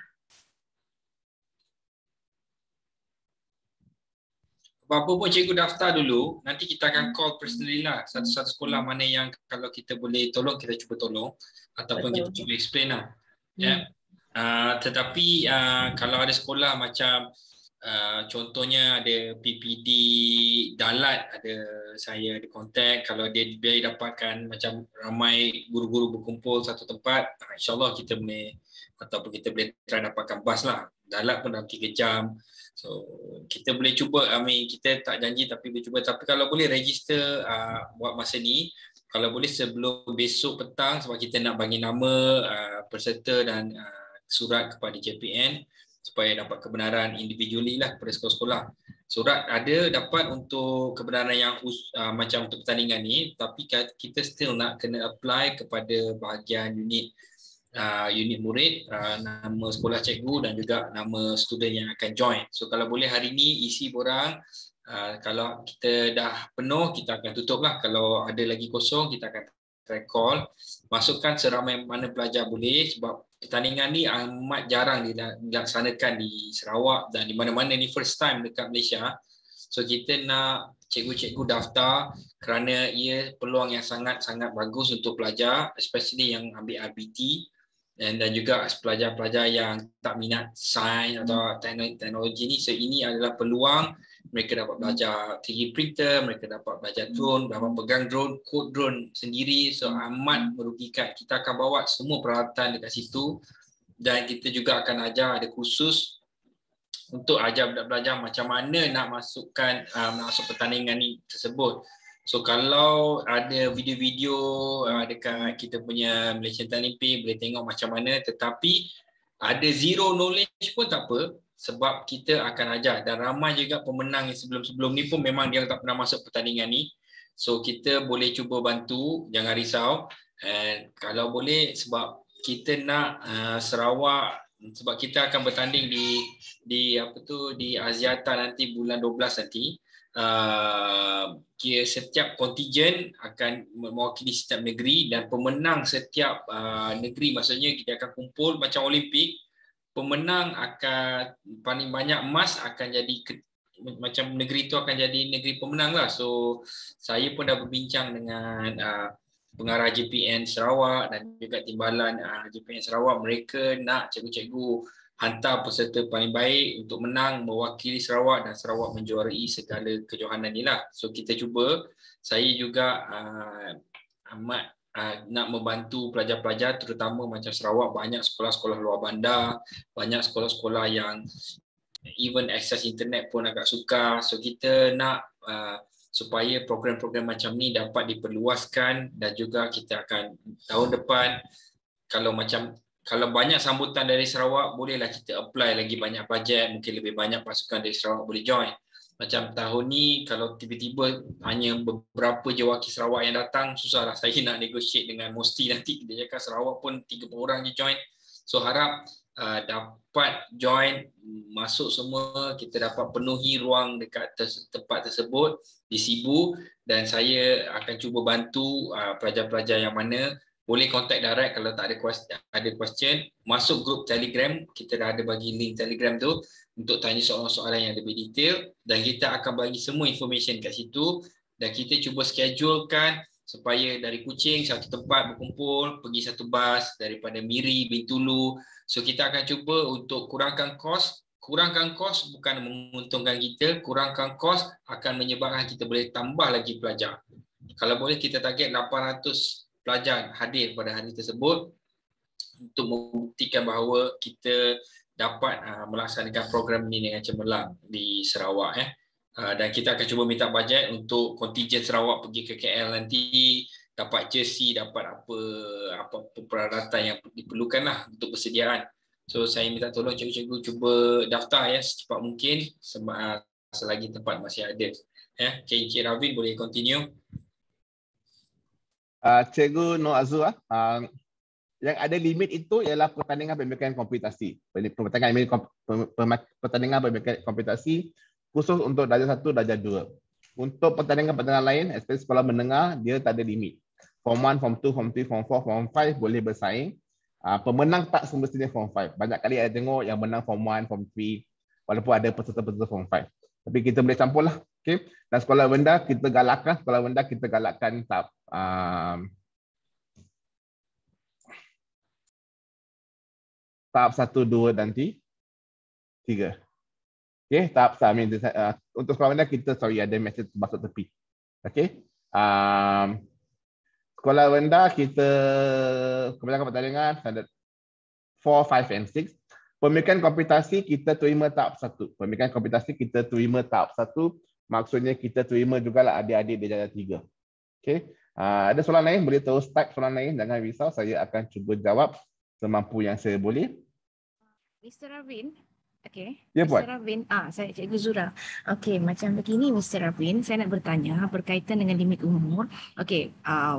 [SPEAKER 4] Bapa pun cikgu daftar dulu, nanti kita akan hmm. call personally lah satu-satu sekolah hmm. mana yang kalau kita boleh tolong, kita cuba tolong ataupun Betul. kita cuba explain lah. Hmm. Yeah. Ya. Uh, tetapi uh, kalau ada sekolah macam uh, contohnya ada PPD Dalat, ada saya ada contact, kalau dia boleh dapatkan macam ramai guru-guru berkumpul satu tempat, ah, insyaAllah kita boleh ataupun kita boleh try dapatkan bas lah. Dalat pun dalam 3 jam, So kita boleh cuba I mean, kita tak janji tapi boleh cuba tapi kalau boleh register uh, buat masa ni kalau boleh sebelum besok petang sebab kita nak bagi nama uh, peserta dan uh, surat kepada JPN supaya dapat kebenaran individually lah kepada sekolah-sekolah. Surat ada dapat untuk kebenaran yang uh, macam untuk pertandingan ni tapi kita still nak kena apply kepada bahagian unit uh, unit murid, uh, nama sekolah cikgu dan juga nama student yang akan join. So kalau boleh hari ini isi borang uh, kalau kita dah penuh kita akan tutup lah. Kalau ada lagi kosong kita akan recall. Masukkan seramai mana pelajar boleh sebab pertandingan ni amat jarang dilaksanakan di Sarawak dan di mana-mana ni first time dekat Malaysia. So kita nak cikgu-cikgu daftar kerana ia peluang yang sangat-sangat bagus untuk pelajar especially yang ambil RBT dan dan juga pelajar-pelajar yang tak minat sains atau teknologi ni so ini adalah peluang mereka dapat belajar 3D printer, mereka dapat belajar drone, dapat pegang drone, kod drone sendiri so amat merugikan. Kita akan bawa semua peralatan dekat situ dan kita juga akan ajar ada khusus untuk ajar budak belajar macam mana nak masukkan um, uh, masuk pertandingan ni tersebut. So kalau ada video-video uh, dekat kita punya Malaysian Talipi boleh tengok macam mana tetapi ada zero knowledge pun tak apa sebab kita akan ajar dan ramai juga pemenang yang sebelum-sebelum ni pun memang dia tak pernah masuk pertandingan ni. So kita boleh cuba bantu, jangan risau. And eh, kalau boleh sebab kita nak uh, Sarawak sebab kita akan bertanding di di apa tu di Aziata nanti bulan 12 nanti. Uh, kira setiap kontijen akan mewakili setiap negeri dan pemenang setiap uh, negeri maksudnya kita akan kumpul macam Olimpik pemenang akan paling banyak emas akan jadi ke, macam negeri itu akan jadi negeri pemenang lah so saya pun dah berbincang dengan uh, pengarah JPN Sarawak dan juga timbalan uh, JPN Sarawak mereka nak cikgu-cikgu hantar peserta paling baik untuk menang mewakili Sarawak dan Sarawak menjuarai segala kejohanan ni lah. So kita cuba. Saya juga uh, amat uh, nak membantu pelajar-pelajar terutama macam Sarawak banyak sekolah-sekolah luar bandar, banyak sekolah-sekolah yang even akses internet pun agak sukar. So kita nak uh, supaya program-program macam ni dapat diperluaskan dan juga kita akan tahun depan kalau macam kalau banyak sambutan dari Sarawak, bolehlah kita apply lagi banyak bajet, mungkin lebih banyak pasukan dari Sarawak boleh join. Macam tahun ni, kalau tiba-tiba hanya beberapa je wakil Sarawak yang datang, susahlah saya nak negotiate dengan Mosti nanti. Dia cakap Sarawak pun tiga orang je join. So harap uh, dapat join, masuk semua, kita dapat penuhi ruang dekat ter- tempat tersebut di Sibu dan saya akan cuba bantu uh, pelajar-pelajar yang mana boleh contact direct kalau tak ada question, ada question masuk grup telegram kita dah ada bagi link telegram tu untuk tanya soalan-soalan yang lebih detail dan kita akan bagi semua information kat situ dan kita cuba schedulekan supaya dari kucing satu tempat berkumpul pergi satu bas daripada Miri Bintulu so kita akan cuba untuk kurangkan kos kurangkan kos bukan menguntungkan kita kurangkan kos akan menyebabkan kita boleh tambah lagi pelajar kalau boleh kita target 800 pelajar hadir pada hari tersebut untuk membuktikan bahawa kita dapat uh, melaksanakan program ini dengan cemerlang di Sarawak eh. Uh, dan kita akan cuba minta bajet untuk kontijen Sarawak pergi ke KL nanti dapat jersey, dapat apa apa, peralatan yang diperlukan lah untuk persediaan. So saya minta tolong cikgu-cikgu cuba daftar ya secepat mungkin sem- selagi tempat masih ada. Ya, yeah. Encik Ravin boleh continue
[SPEAKER 1] uh, Cikgu Noor Azul uh, ah, ah, yang ada limit itu ialah pertandingan pembekalan komputasi. Pertandingan pertandingan pembimbingan komputasi khusus untuk darjah 1 darjah 2. Untuk pertandingan pertandingan lain especially sekolah menengah dia tak ada limit. Form 1, form 2, form 3, form 4, form 5 boleh bersaing. Uh, pemenang tak semestinya form 5. Banyak kali saya tengok yang menang form 1, form 3 walaupun ada peserta-peserta form 5 tapi kita boleh campur lah. Okay. Dan sekolah rendah kita galakkan, sekolah rendah kita galakkan tap. Um, tahap satu dua dan tiga, okay? tahap sama uh, untuk sekolah rendah kita sorry ada message masuk tepi. okay? Um, sekolah rendah kita kebanyakan pertandingan standard four, five and six. Pemikiran komputasi kita terima tahap satu. Pemikiran komputasi kita terima tahap satu. Maksudnya kita terima juga lah adik-adik di jalan tiga. Okay. Uh, ah, ada soalan lain? Boleh terus type soalan lain. Jangan risau. Saya akan cuba jawab semampu yang saya boleh.
[SPEAKER 3] Mr. Ravin. Okay. Ya, Mr. Ravin. Ah, saya Cikgu Zura. Okay. Macam begini Mr. Ravin. Saya nak bertanya berkaitan dengan limit umur. Okay. Uh, ah,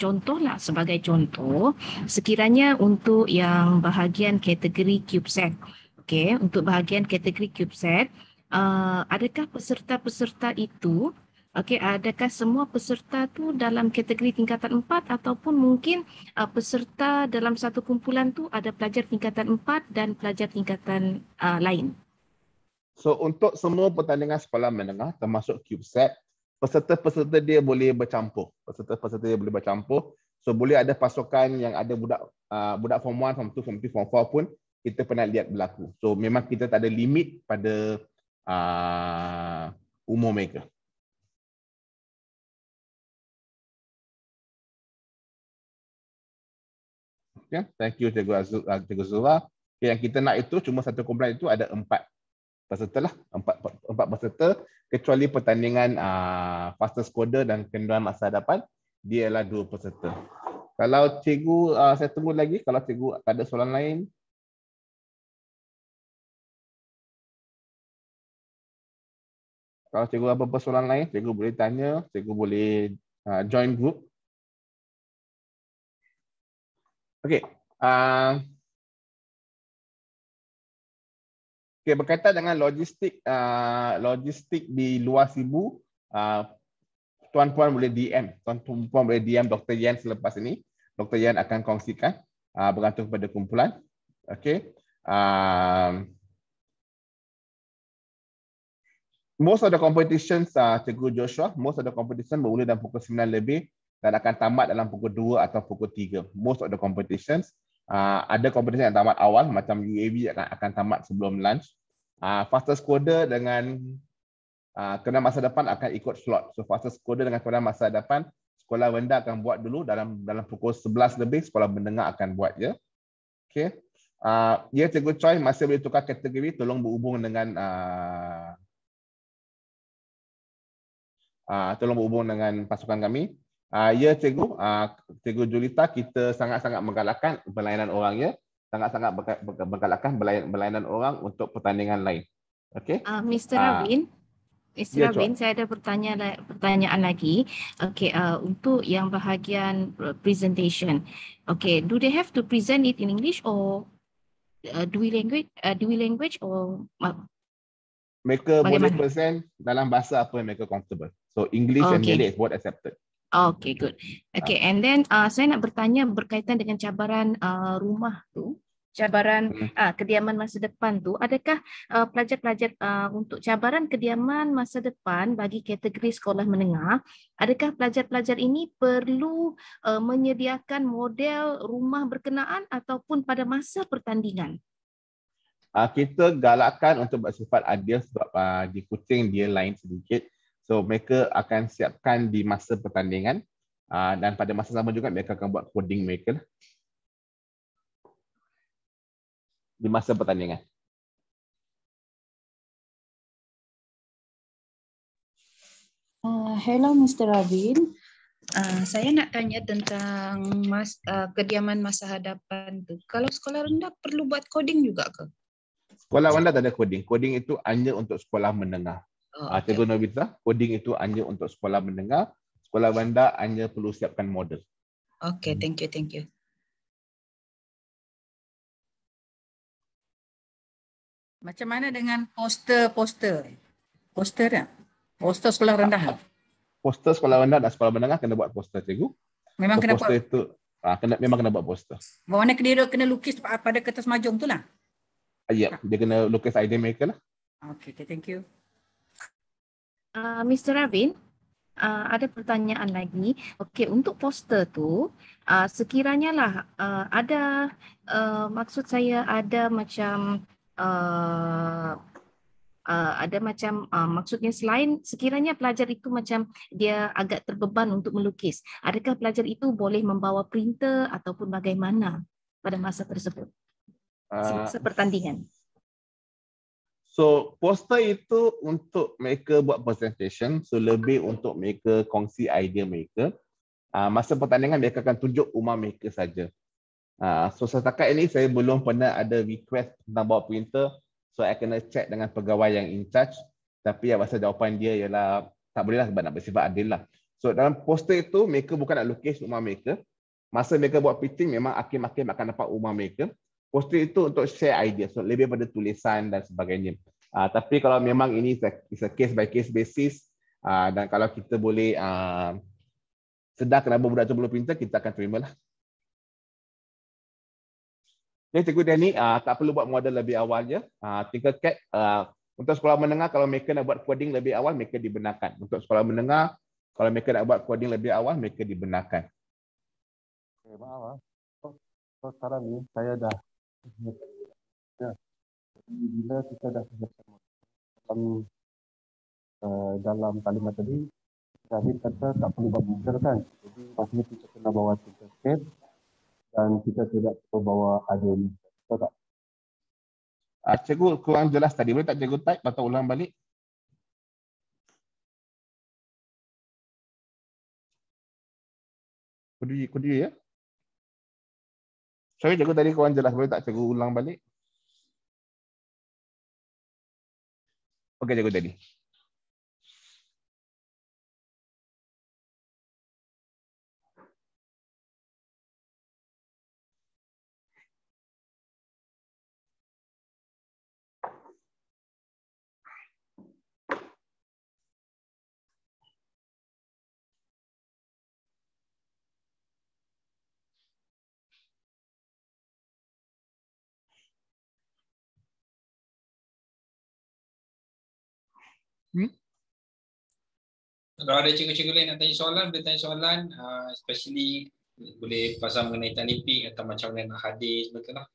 [SPEAKER 3] contohlah sebagai contoh sekiranya untuk yang bahagian kategori CubeSat okey untuk bahagian kategori CubeSat uh, adakah peserta-peserta itu okey adakah semua peserta tu dalam kategori tingkatan 4 ataupun mungkin uh, peserta dalam satu kumpulan tu ada pelajar tingkatan 4 dan pelajar tingkatan uh, lain
[SPEAKER 1] so untuk semua pertandingan sekolah menengah termasuk CubeSat peserta-peserta dia boleh bercampur. Peserta-peserta dia boleh bercampur. So boleh ada pasukan yang ada budak uh, budak form 1, form 2, form 3, form 4 pun kita pernah lihat berlaku. So memang kita tak ada limit pada uh, umur mereka. Okay. Thank you Cikgu Azul, uh, Cikgu Zura. Okay, yang kita nak itu cuma satu komplain itu ada empat peserta lah empat empat peserta kecuali pertandingan uh, fastest coder dan kenduan masa hadapan dia ialah dua peserta kalau cikgu uh, saya tunggu lagi kalau cikgu ada soalan lain
[SPEAKER 2] Kalau cikgu apa-apa soalan lain, cikgu boleh tanya, cikgu boleh uh, join group. Okay. Uh, Okay,
[SPEAKER 1] berkaitan dengan logistik uh, logistik di luar Sibu, uh, tuan-puan boleh DM. Tuan-puan boleh DM Dr. Yan selepas ini. Dr. Yan akan kongsikan uh, bergantung kepada kumpulan. Okay. Um, most of the competitions, uh, Cikgu Joshua, most of the competitions bermula dalam pukul 9 lebih dan akan tamat dalam pukul 2 atau pukul 3. Most of the competitions. Uh, ada kompetisi yang tamat awal macam UAV akan, akan tamat sebelum lunch uh, fastest coder dengan uh, kena masa depan akan ikut slot. So faster coder dengan kena masa depan sekolah rendah akan buat dulu dalam dalam pukul 11 lebih sekolah menengah akan buat ya. Okey. Uh, ah, ya yeah, cikgu Choi masih boleh tukar kategori tolong berhubung dengan uh, uh, tolong berhubung dengan pasukan kami. Uh, ya yeah, cikgu, uh, cikgu Julita kita sangat-sangat menggalakkan pelayanan orang ya sangat-sangat menggalakkan belayan-belayanan orang untuk pertandingan lain. Okey. Uh, ah, Mr. Ah. Rabin.
[SPEAKER 3] Uh, Mr. Ya, Rabin, saya ada pertanyaan pertanyaan lagi. Okey, uh, untuk yang bahagian presentation. Okey, do they have to present it in English or uh, dual language uh, dual language or
[SPEAKER 1] mereka boleh present dalam bahasa apa yang mereka comfortable. So English okay. and Malay is both accepted.
[SPEAKER 3] Okay, good. Okay, ah. and then uh, saya nak bertanya berkaitan dengan cabaran uh, rumah tu, cabaran uh, kediaman masa depan tu, adakah uh, pelajar-pelajar uh, untuk cabaran kediaman masa depan bagi kategori sekolah menengah, adakah pelajar-pelajar ini perlu uh, menyediakan model rumah berkenaan ataupun pada masa pertandingan?
[SPEAKER 1] Uh, kita galakkan untuk bersifat adil sebab uh, di kucing dia lain sedikit. So mereka akan siapkan di masa pertandingan uh, dan pada masa sama juga mereka akan buat coding mereka lah. di masa pertandingan.
[SPEAKER 2] Uh, hello Mr.
[SPEAKER 3] Rabin, Uh, ah, saya nak tanya tentang mas, uh, kediaman masa hadapan tu. Kalau sekolah rendah perlu buat coding juga ke?
[SPEAKER 1] Sekolah rendah tak ada coding. Coding itu hanya untuk sekolah menengah. Oh, okay. Teguh Novita, coding itu hanya untuk sekolah mendengar. Sekolah bandar hanya perlu siapkan model.
[SPEAKER 3] Okay, hmm. thank you, thank you.
[SPEAKER 2] Macam mana dengan
[SPEAKER 3] poster-poster? Poster tak? Poster sekolah rendah?
[SPEAKER 1] Poster sekolah rendah dan sekolah mendengar kena buat poster, cikgu. Memang so, kena poster buat? Poster itu, ha, kena, memang kena buat poster.
[SPEAKER 3] Warna kena, kena lukis pada kertas majung tu lah?
[SPEAKER 1] Ah, ya, ha. dia kena lukis idea mereka lah.
[SPEAKER 3] Okay, okay thank you. Ah, Mr. Ravin, uh, ada pertanyaan lagi. Okey, untuk poster tu, uh, sekiranya lah uh, ada, uh, maksud saya ada macam uh, Uh, ada macam uh, maksudnya selain sekiranya pelajar itu macam dia agak terbeban untuk melukis adakah pelajar itu boleh membawa printer ataupun bagaimana pada masa tersebut uh, pertandingan
[SPEAKER 1] So poster itu untuk mereka buat presentation. So lebih untuk mereka kongsi idea mereka. Uh, masa pertandingan mereka akan tunjuk rumah mereka saja. Uh, so setakat ini saya belum pernah ada request tentang bawa printer. So I kena check dengan pegawai yang in charge. Tapi ya pasal jawapan dia ialah tak bolehlah sebab nak bersifat adil lah. So dalam poster itu mereka bukan nak lukis rumah mereka. Masa mereka buat pitting memang akhir-akhir akan dapat rumah mereka posting itu untuk share idea so lebih pada tulisan dan sebagainya uh, tapi kalau memang ini is a, is a case by case basis uh, dan kalau kita boleh uh, sedar kenapa budak tu belum pintar kita akan terima lah Okay, Cikgu Danny, uh, tak perlu buat model lebih awal je. Uh, Tinkercad, uh, untuk sekolah menengah, kalau mereka nak buat coding lebih awal, mereka dibenarkan. Untuk sekolah menengah, kalau mereka nak buat coding lebih awal, mereka dibenarkan. Okay, maaf. So,
[SPEAKER 2] so, sekarang ni, saya dah Ya. bila kita dah bersama
[SPEAKER 4] dalam uh, dalam kalimat tadi Rahim kata tak perlu bawa buzzer kan jadi maksudnya kita kena bawa tiga dan kita tidak perlu bawa ada ni tak
[SPEAKER 1] uh, cikgu kurang jelas tadi boleh
[SPEAKER 2] tak cikgu type atau ulang balik Kudu, kudu ya. Yeah? Sorry cikgu tadi kurang jelas boleh tak cikgu ulang balik? Okey cikgu tadi. Hmm? Kalau ada cikgu-cikgu lain nak tanya soalan, boleh tanya soalan. Uh, especially boleh pasang mengenai tanipi atau macam mana nak hadir. Betul lah.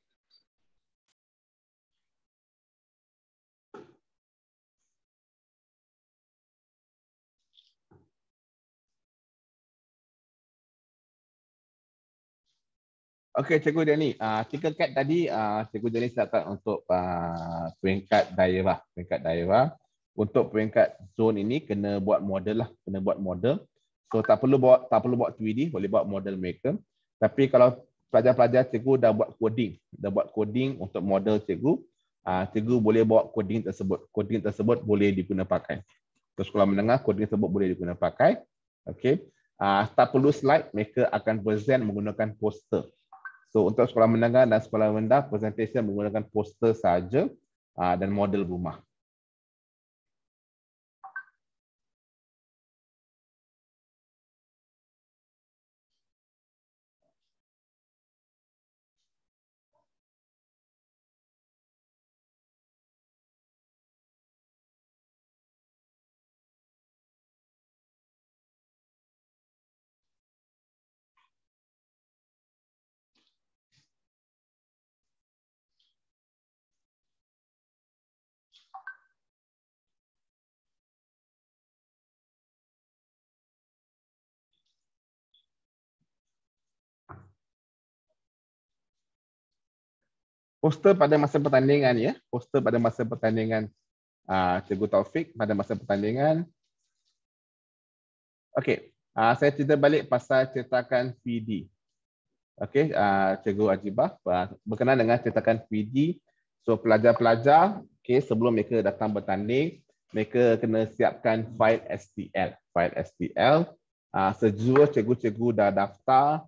[SPEAKER 2] Okey, Cikgu
[SPEAKER 1] Dani. Uh, tiga kad tadi, uh, Cikgu Dani silapkan untuk uh, peringkat daerah. Peringkat daerah untuk peringkat zone ini kena buat model lah kena buat model so tak perlu buat tak perlu buat 3D boleh buat model mereka tapi kalau pelajar-pelajar cikgu dah buat coding dah buat coding untuk model cikgu ah cikgu boleh buat coding tersebut coding tersebut boleh digunakan untuk sekolah menengah coding tersebut boleh digunakan okey ah tak perlu slide mereka akan present menggunakan poster so untuk sekolah menengah dan sekolah rendah presentation menggunakan poster saja ah, dan model rumah. poster pada masa pertandingan ya poster pada masa pertandingan uh, cikgu Taufik pada masa pertandingan okey uh, saya cerita balik pasal cetakan PD okey uh, cikgu Ajibah berkenaan dengan cetakan PD so pelajar-pelajar okey sebelum mereka datang bertanding mereka kena siapkan file STL file STL uh, sejua cikgu-cikgu dah daftar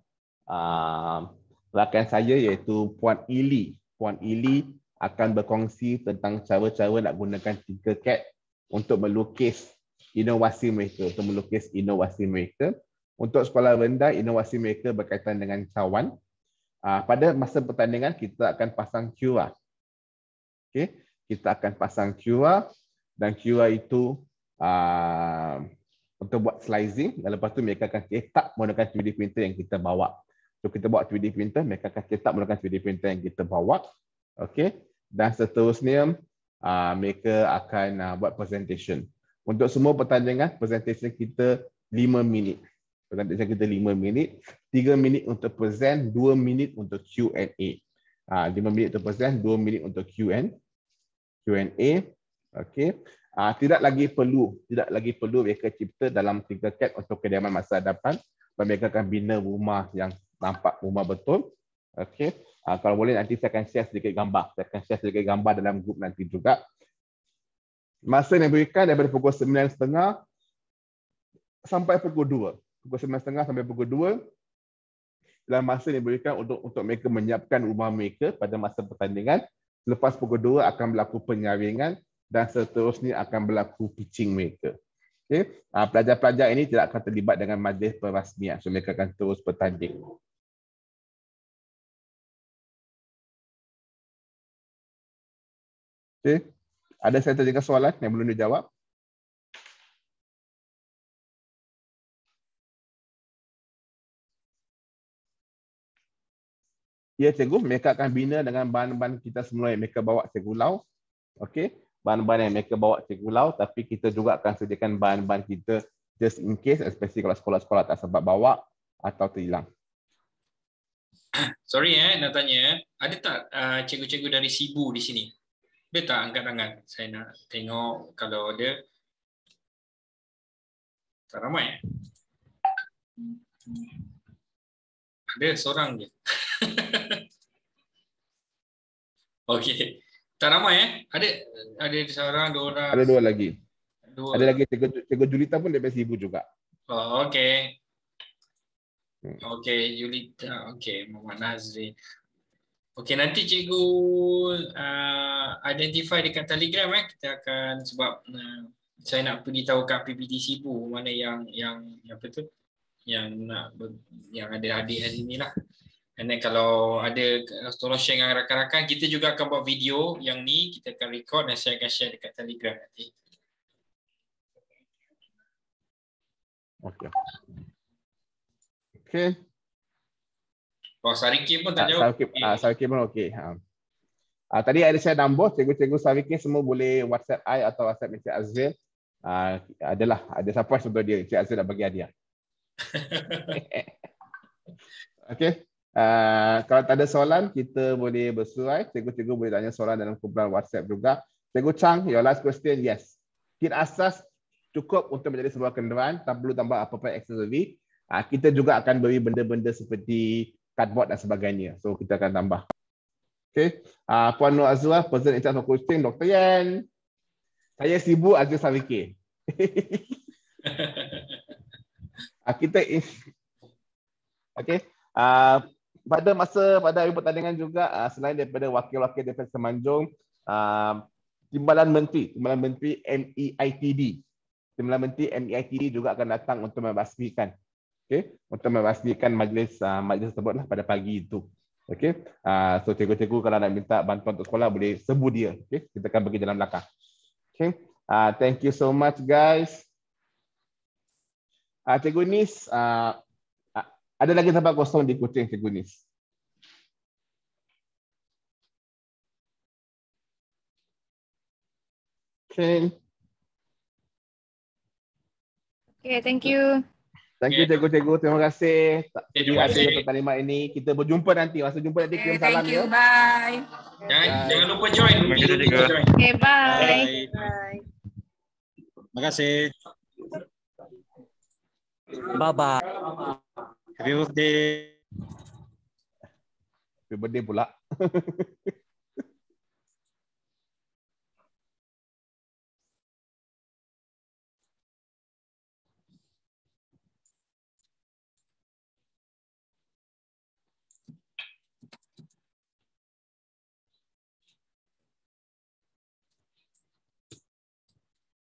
[SPEAKER 1] uh, rakan saya iaitu puan Ili Puan Ili akan berkongsi tentang cara-cara nak gunakan tiga cat untuk melukis inovasi mereka, untuk melukis inovasi mereka. Untuk sekolah rendah, inovasi mereka berkaitan dengan cawan. Ah, pada masa pertandingan, kita akan pasang QR. Okay. Kita akan pasang QR dan QR itu uh, untuk buat slicing dan lepas tu mereka akan cetak menggunakan 3D printer yang kita bawa So kita buat 3D printer, mereka akan cetak menggunakan 3D printer yang kita bawa. Okey. Dan seterusnya uh, mereka akan uh, buat presentation. Untuk semua pertandingan, presentation kita 5 minit. Presentation kita 5 minit, 3 minit untuk present, 2 minit untuk Q&A. Ah uh, 5 minit untuk present, 2 minit untuk Q&A. Q&A. Okey. Uh, ah, tidak lagi perlu, tidak lagi perlu mereka cipta dalam tiga cat untuk kediaman masa hadapan mereka akan bina rumah yang nampak rumah betul. Okey. Uh, kalau boleh nanti saya akan share sedikit gambar. Saya akan share sedikit gambar dalam grup nanti juga. Masa yang diberikan daripada pukul 9.30 sampai pukul 2. Pukul 9.30 sampai pukul 2. Dalam masa ini berikan untuk untuk mereka menyiapkan rumah mereka pada masa pertandingan. Lepas pukul 2 akan berlaku penyaringan dan seterusnya akan berlaku pitching mereka. Okey, ah, pelajar-pelajar ini tidak akan terlibat dengan majlis perasmian. So mereka akan terus bertanding.
[SPEAKER 2] Okay. Ada saya tanya soalan yang belum dijawab?
[SPEAKER 1] Ya, cikgu. Mereka akan bina dengan bahan-bahan kita semua. yang mereka bawa cikgu Lau. Okay. Bahan-bahan yang mereka bawa cikgu Lau. Tapi kita juga akan sediakan bahan-bahan kita just in case. Especially kalau sekolah-sekolah tak sempat bawa atau terhilang.
[SPEAKER 4] Sorry eh, nak tanya. Eh. Ada tak uh, cikgu-cikgu uh, dari Sibu di sini? Dia tak angkat tangan. Saya nak tengok kalau ada. Tak ramai.
[SPEAKER 2] Ada seorang je.
[SPEAKER 4] Okey. Tak ramai eh. Ada ada seorang, dua orang. Ada dua lagi.
[SPEAKER 1] Dua. Ada lagi cikgu, cikgu Julita pun dia sibuk juga.
[SPEAKER 4] Oh, okey. Hmm. Okey, Julita. Okey, Muhammad Nazri. Okey nanti cikgu uh, identify dekat Telegram eh kita akan sebab uh, saya nak pergi tahu kat PPT Sibu mana yang yang apa tu yang nak ber, yang ada hadiah hari ni lah. And kalau ada tolong share dengan rakan-rakan kita juga akan buat video yang ni kita akan record dan saya akan share dekat Telegram nanti.
[SPEAKER 2] Okey.
[SPEAKER 1] Okey.
[SPEAKER 4] Kalau oh, Sarikin pun tak ah, jauh. Sarikin, okay. Ah,
[SPEAKER 1] Sarikin pun okey. Ha. Uh, tadi ada saya nombor, cikgu-cikgu Sarikin semua boleh WhatsApp I atau WhatsApp Encik Azril. Uh, adalah, ada surprise untuk dia. Encik Azril dah bagi hadiah. okay. Uh, kalau tak ada soalan, kita boleh bersurai. Cikgu-cikgu boleh tanya soalan dalam kumpulan WhatsApp juga. Cikgu Chang, your last question, yes. Kit asas cukup untuk menjadi sebuah kenderaan, tak perlu tambah apa-apa aksesori. Uh, kita juga akan beri benda-benda seperti cardboard dan sebagainya. So kita akan tambah. Okay. Uh, Puan Nur Azwar, person in charge of coaching, Dr. Yan. Saya sibuk Azil Sariki. uh, ah, kita in... Okay. Uh, pada masa pada hari pertandingan juga uh, selain daripada wakil-wakil Defence Semanjung uh, Timbalan Menteri, Timbalan Menteri MEITD. Timbalan Menteri MEITD juga akan datang untuk membasmikan okay, untuk memastikan majlis uh, majlis tersebutlah pada pagi itu. Okey. Uh, ah, so cikgu-cikgu kalau nak minta bantuan untuk sekolah boleh sebut dia. Okey. Kita akan bagi jalan belakang. Okey. Uh, ah, thank you so much guys. Ah uh, cikgu Nis, uh, uh, ada lagi tempat kosong di Kuching cikgu Nis. Okay.
[SPEAKER 3] Okay, thank you.
[SPEAKER 1] Thank you cikgu-cikgu. Terima kasih. Terima kasih untuk talimat ini. Kita berjumpa nanti. Masa jumpa nanti kirim salam ya.
[SPEAKER 4] Thank Bye. Jangan lupa join. Terima kasih Okay, bye. Bye. Terima kasih.
[SPEAKER 1] Bye-bye. Happy birthday. Happy birthday pula.